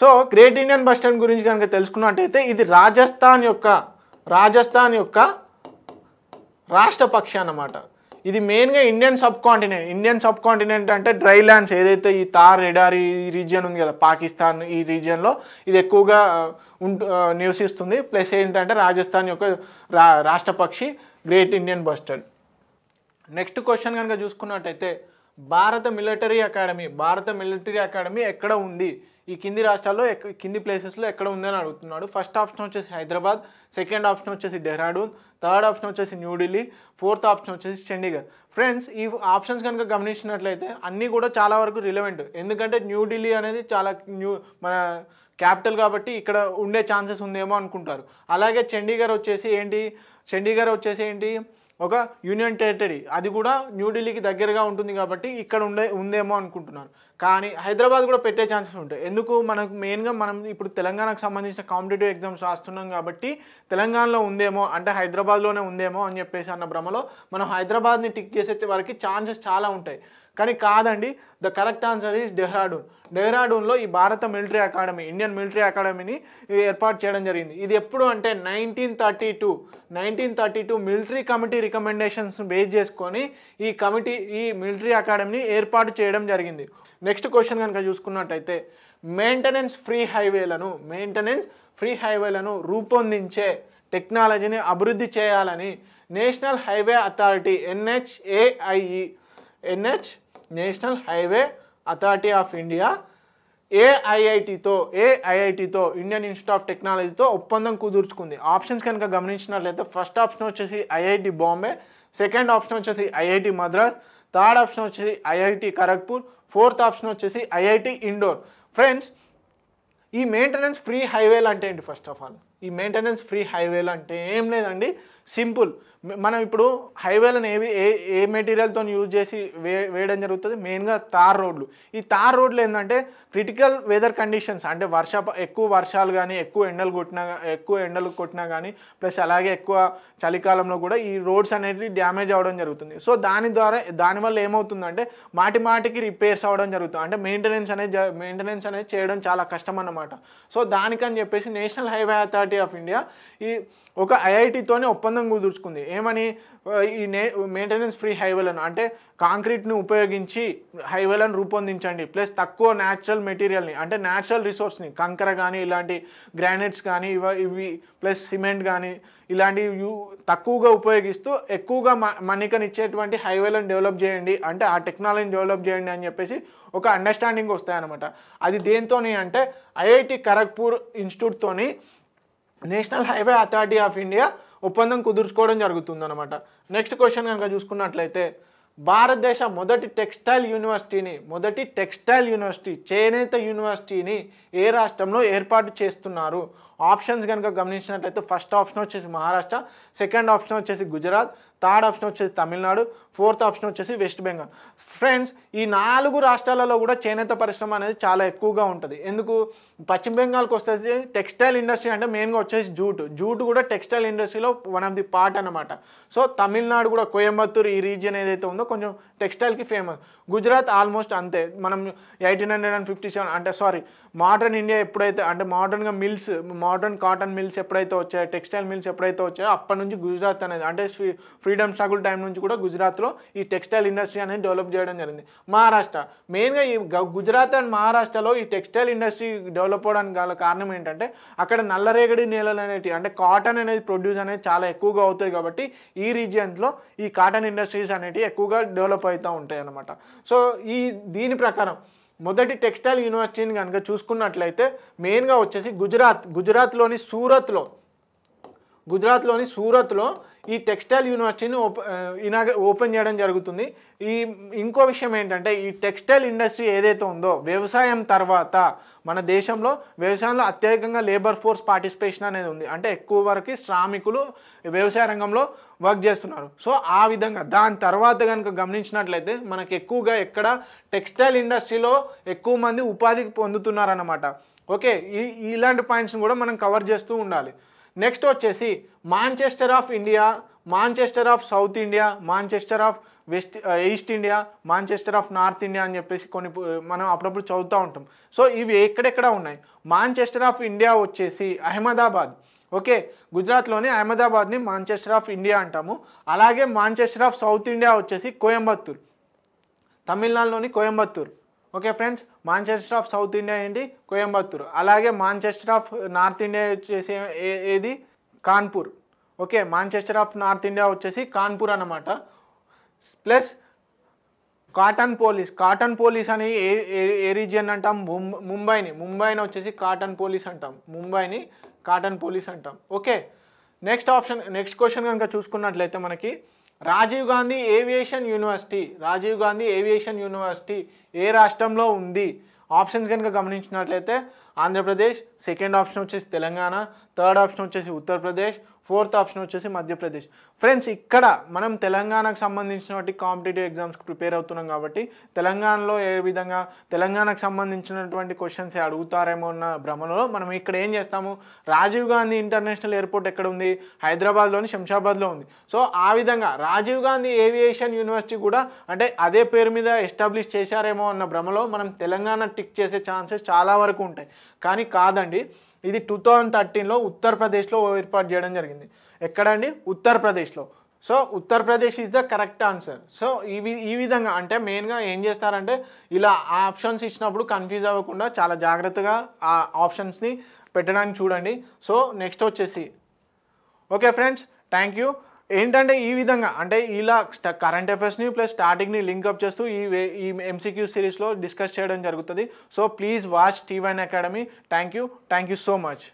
A: so great Indian bustard గురించి కనుక తెలుసుకున్నట్టయితే ఇది రాజస్థాన్ యొక్క రాజస్థాన్ యొక్క రాష్ట్ర పక్షి అన్నమాట ఇది మెయిన్గా Indian subcontinent Indian subcontinent అంటే డ్రై ల్యాండ్స్ ఏదైతే ఈ తార్ ఎడారి ఈ రీజియన్ ఉంది కదా పాకిస్తాన్ ఈ రీజియన్లో ఇది ఎక్కువగా ఉంటు నివసిస్తుంది ప్లస్ ఏంటంటే రాజస్థాన్ యొక్క రా రాష్ట్ర పక్షి great Indian bustard next question కనుక చూసుకున్నట్టయితే భారత మిలిటరీ అకాడమీ భారత మిలిటరీ అకాడమీ ఎక్కడ ఉంది ఈ కింది రాష్ట్రాల్లో కింది ప్లేసెస్లో ఎక్కడ ఉందని అడుగుతున్నాడు ఫస్ట్ ఆప్షన్ వచ్చేసి హైదరాబాద్ సెకండ్ ఆప్షన్ వచ్చేసి డెహ్రాడూన్ థర్డ్ ఆప్షన్ వచ్చేసి న్యూఢిల్లీ ఫోర్త్ ఆప్షన్ వచ్చేసి చండీగఢ్ ఫ్రెండ్స్ ఈ ఆప్షన్స్ కనుక గమనించినట్లయితే అన్నీ కూడా చాలా వరకు రిలవెంట్ ఎందుకంటే న్యూఢిల్లీ అనేది చాలా న్యూ మన క్యాపిటల్ కాబట్టి ఇక్కడ ఉండే ఛాన్సెస్ ఉందేమో అనుకుంటారు అలాగే చండీగఢ్ వచ్చేసి ఏంటి చండీగఢ్ వచ్చేసి ఏంటి ఒక యూనియన్ టెరిటరీ అది కూడా న్యూఢిల్లీకి దగ్గరగా ఉంటుంది కాబట్టి ఇక్కడ ఉండే ఉందేమో అనుకుంటున్నాను కానీ హైదరాబాద్ కూడా పెట్టే ఛాన్సెస్ ఉంటాయి ఎందుకు మనకు మెయిన్గా మనం ఇప్పుడు తెలంగాణకు సంబంధించిన కాంపిటేటివ్ ఎగ్జామ్స్ రాస్తున్నాం కాబట్టి తెలంగాణలో ఉందేమో అంటే హైదరాబాద్లోనే ఉందేమో అని చెప్పేసి అన్న భ్రమలో మనం హైదరాబాద్ని టిక్ చేసే వరకు ఛాన్సెస్ చాలా ఉంటాయి కానీ కాదండి the correct answer is Dehradun డెహ్రాడూన్లో ఈ భారత మిలిటరీ అకాడమీ ఇండియన్ మిలిటరీ అకాడమీని ఏర్పాటు చేయడం జరిగింది ఇది ఎప్పుడు అంటే nineteen thirty two nineteen thirty two military committee recommendations base చేసుకొని ఈ కమిటీ ఈ మిలిటరీ అకాడమీని ఏర్పాటు చేయడం జరిగింది నెక్స్ట్ క్వశ్చన్ కనుక చూసుకున్నట్టయితే మెయింటెనెన్స్ ఫ్రీ హైవేలను మెయింటెనెన్స్ ఫ్రీ హైవేలను రూపొందించే టెక్నాలజీని అభివృద్ధి చేయాలని నేషనల్ హైవే అథారిటీ ఎన్హెచ్ఏఐఈ NH national highway authority of India ఏఐఐటితో ఏఐఐటితో ఇండియన్ ఇన్స్టిట్యూట్ ఆఫ్ టెక్నాలజీతో ఒప్పందం కుదుర్చుకుంది ఆప్షన్స్ కనుక గమనించినట్లయితే ఫస్ట్ ఆప్షన్ వచ్చేసి ఐఐటి బాంబే సెకండ్ ఆప్షన్ వచ్చేసి ఐఐటి మద్రాస్ థర్డ్ ఆప్షన్ వచ్చేసి ఐఐటి ఖరగ్పూర్ ఫోర్త్ ఆప్షన్ వచ్చేసి ఐఐటి ఇండోర్ ఫ్రెండ్స్ ఈ మెయింటెనెన్స్ ఫ్రీ హైవేలు అంటే ఏంటి ఫస్ట్ ఆఫ్ ఆల్ ఈ మెయింటెనెన్స్ ఫ్రీ హైవేలు అంటే ఏం లేదండి సింపుల్ మనం ఇప్పుడు హైవేలను ఏవి ఏ ఏ మెటీరియల్తో యూజ్ చేసి వే వేయడం జరుగుతుంది మెయిన్గా తార్ రోడ్లు ఈ తార్ రోడ్లు ఏంటంటే క్రిటికల్ వెదర్ కండిషన్స్ అంటే వర్ష ఎక్కువ వర్షాలు కానీ ఎక్కువ ఎండలు కొట్టినా ఎక్కువ ఎండలు కొట్టినా కానీ ప్లస్ అలాగే ఎక్కువ చలికాలంలో కూడా ఈ రోడ్స్ అనేవి డ్యామేజ్ అవ్వడం జరుగుతుంది సో దాని ద్వారా దానివల్ల ఏమవుతుందంటే మాటి మాటికి రిపేర్స్ అవ్వడం జరుగుతుంది అంటే మెయింటెనెన్స్ అనేది మెయింటెనెన్స్ అనేది చేయడం చాలా కష్టం అన్నమాట సో దానికని చెప్పేసి national highway authority of India ఈ ఒక ఐఐటీతోనే ఒప్పందం కుదుర్చుకుంది ఏమని ఈ నే మెయింటెనెన్స్ ఫ్రీ హైవేలను అంటే కాంక్రీట్ని ఉపయోగించి హైవేలను రూపొందించండి ప్లస్ తక్కువ న్యాచురల్ మెటీరియల్ని అంటే న్యాచురల్ రిసోర్స్ని కంకర కానీ ఇలాంటి గ్రానైట్స్ కానీ ఇవ ఇవి ప్లస్ సిమెంట్ కానీ ఇలాంటివి యూ తక్కువగా ఉపయోగిస్తూ ఎక్కువగా మ మన్నికనిచ్చేటువంటి హైవేలను డెవలప్ చేయండి అంటే ఆ టెక్నాలజీని డెవలప్ చేయండి అని చెప్పేసి ఒక అండర్స్టాండింగ్ వస్తాయన్నమాట అది దేంతోని అంటే ఐఐటి ఖరగ్పూర్ ఇన్స్టిట్యూట్తోని national highway authority of India ఒప్పందం కుదుర్చుకోవడం అనమాట నెక్స్ట్ క్వశ్చన్ కనుక చూసుకున్నట్లయితే భారతదేశ మొదటి టెక్స్టైల్ యూనివర్సిటీని మొదటి టెక్స్టైల్ యూనివర్సిటీ చేనేత యూనివర్సిటీని ఏ రాష్ట్రంలో ఏర్పాటు చేస్తున్నారు ఆప్షన్స్ కనుక గమనించినట్లయితే ఫస్ట్ ఆప్షన్ వచ్చేసి మహారాష్ట్ర సెకండ్ ఆప్షన్ వచ్చేసి గుజరాత్ థర్డ్ ఆప్షన్ వచ్చేసి తమిళనాడు ఫోర్త్ ఆప్షన్ వచ్చేసి వెస్ట్ బెంగాల్ ఫ్రెండ్స్ ఈ నాలుగు రాష్ట్రాలలో కూడా చేనేత పరిశ్రమ అనేది చాలా ఎక్కువగా ఉంటుంది ఎందుకు పశ్చిమ బెంగాల్కి వస్తే టెక్స్టైల్ ఇండస్ట్రీ అంటే మెయిన్గా వచ్చేసి జూట్ జూట్ కూడా టెక్స్టైల్ ఇండస్ట్రీలో వన్ ఆఫ్ ది పార్ట్ అనమాట సో తమిళనాడు కూడా కోయంబత్తూర్ ఈ రీజియన్ ఏదైతే ఉందో కొంచెం టెక్స్టైల్కి ఫేమస్ గుజరాత్ ఆల్మోస్ట్ అంతే మనం eighteen hundred and fifty seven అంటే సారీ మోడర్న్ ఇండియా ఎప్పుడైతే అంటే మోడర్న్గా మిల్స్ మోడర్న్ కాటన్ మిల్స్ ఎప్పుడైతే వచ్చాయో టెక్స్టైల్ మిల్స్ ఎప్పుడైతే వచ్చాయో అప్పటి నుంచి గుజరాత్ అనేది అంటే ఫ్రీడమ్ స్ట్రగుల్ టైం నుంచి కూడా గుజరాత్ బ్రాంచ్లో ఈ టెక్స్టైల్ ఇండస్ట్రీ అనేది డెవలప్ చేయడం జరిగింది మహారాష్ట్ర మెయిన్గా ఈ గుజరాత్ అండ్ మహారాష్ట్రలో ఈ టెక్స్టైల్ ఇండస్ట్రీ డెవలప్ అవ్వడానికి గల కారణం ఏంటంటే అక్కడ నల్లరేగడి నేలలు అనేటివి అంటే కాటన్ అనేది ప్రొడ్యూస్ అనేది చాలా ఎక్కువగా అవుతాయి కాబట్టి ఈ రీజియన్లో ఈ కాటన్ ఇండస్ట్రీస్ అనేటివి ఎక్కువగా డెవలప్ అవుతూ ఉంటాయి అన్నమాట సో ఈ దీని ప్రకారం మొదటి టెక్స్టైల్ యూనివర్సిటీని కనుక చూసుకున్నట్లయితే మెయిన్గా వచ్చేసి గుజరాత్ గుజరాత్లోని సూరత్లో గుజరాత్లోని సూరత్లో ఈ టెక్స్టైల్ యూనివర్సిటీని ఇనాగ ఓపెన్ చేయడం జరుగుతుంది ఈ ఇంకో విషయం ఏంటంటే ఈ టెక్స్టైల్ ఇండస్ట్రీ ఏదైతే ఉందో వ్యవసాయం తర్వాత మన దేశంలో వ్యవసాయంలో అత్యధికంగా లేబర్ ఫోర్స్ పార్టిసిపేషన్ అనేది ఉంది అంటే ఎక్కువ వరకు శ్రామికులు వ్యవసాయ రంగంలో వర్క్ చేస్తున్నారు సో ఆ విధంగా దాని తర్వాత కనుక గమనించినట్లయితే మనకు ఎక్కువగా ఎక్కడ టెక్స్టైల్ ఇండస్ట్రీలో ఎక్కువ మంది ఉపాధి పొందుతున్నారన్నమాట ఓకే ఈ ఇలాంటి పాయింట్స్ని కూడా మనం కవర్ చేస్తూ ఉండాలి నెక్స్ట్ వచ్చేసి Manchester of India Manchester of south India Manchester of west east India Manchester of north India అని చెప్పేసి కొన్ని మనం అప్పుడప్పుడు చదువుతూ ఉంటాం సో ఇవి ఎక్కడెక్కడ ఉన్నాయి మాంచెస్టర్ ఆఫ్ ఇండియా వచ్చేసి అహ్మదాబాద్ ఓకే గుజరాత్లోని అహ్మదాబాద్ని మాంచెస్టర్ ఆఫ్ ఇండియా అంటాము అలాగే మాంచెస్టర్ ఆఫ్ సౌత్ ఇండియా వచ్చేసి కోయంబత్తూర్ తమిళనాడులోని Coimbatore okay friends Manchester of south India ఏంటి కోయంబత్తూరు అలాగే మాంచెస్టర్ ఆఫ్ నార్త్ ఇండియా వచ్చేసి ఏది Kanpur okay Manchester of north India వచ్చేసి కాన్పూర్ అనమాట plus cotton polis cotton polis అని ఏ ఏ రీజియన్ అంటాం ముంబైని ముంబైని వచ్చేసి కాటన్ పోలీస్ అంటాం ముంబైని కాటన్ పోలీస్ అంటాం okay next option next question కనుక చూసుకున్నట్లయితే మనకి Rajiv Gandhi aviation university Rajiv Gandhi aviation university ఏ రాష్ట్రంలో ఉంది ఆప్షన్స్ కనుక గమనించినట్లయితే ఆంధ్రప్రదేశ్ సెకండ్ ఆప్షన్ వచ్చేసి తెలంగాణ థర్డ్ ఆప్షన్ వచ్చేసి ఉత్తరప్రదేశ్ ఫోర్త్ ఆప్షన్ వచ్చేసి మధ్యప్రదేశ్ ఫ్రెండ్స్ ఇక్కడ మనం తెలంగాణకు సంబంధించినటువంటి కాంపిటేటివ్ ఎగ్జామ్స్కి ప్రిపేర్ అవుతున్నాం కాబట్టి తెలంగాణలో ఏ విధంగా తెలంగాణకు సంబంధించినటువంటి క్వశ్చన్స్ అడుగుతారేమో అన్న భ్రమలో మనం ఇక్కడ ఏం చేస్తాము రాజీవ్ గాంధీ ఇంటర్నేషనల్ ఎయిర్పోర్ట్ ఎక్కడ ఉంది హైదరాబాద్లోని శంషాబాద్లో ఉంది సో ఆ విధంగా రాజీవ్ గాంధీ ఏవియేషన్ యూనివర్సిటీ కూడా అంటే అదే పేరు మీద ఎస్టాబ్లిష్ చేశారేమో అన్న భ్రమలో మనం తెలంగాణ టిక్ చేసే ఛాన్సెస్ చాలా వరకు ఉంటాయి కానీ కాదండి ఇది టూ థౌజండ్ థర్టీన్లో ఉత్తరప్రదేశ్లో ఏర్పాటు చేయడం జరిగింది ఎక్కడండి ఉత్తరప్రదేశ్లో so Uttar Pradesh is the correct answer so ఇవి ఈ విధంగా అంటే మెయిన్గా ఏం చేస్తారంటే ఇలా ఆప్షన్స్ ఇచ్చినప్పుడు కన్ఫ్యూజ్ అవ్వకుండా చాలా జాగ్రత్తగా ఆ ఆప్షన్స్ని పెట్టడానికి చూడండి సో నెక్స్ట్ వచ్చేసి ఓకే ఫ్రెండ్స్ థ్యాంక్ యూ ఏంటంటే ఈ విధంగా అంటే ఇలా కరెంట్ అఫేర్స్ని ప్లస్ స్టార్టింగ్ని లింక్అప్ చేస్తూ ఈ ఈ ఎంసీక్యూ సిరీస్లో డిస్కస్ చేయడం జరుగుతుంది సో ప్లీజ్ వాచ్ టీవైన్ academy thank you thank you so much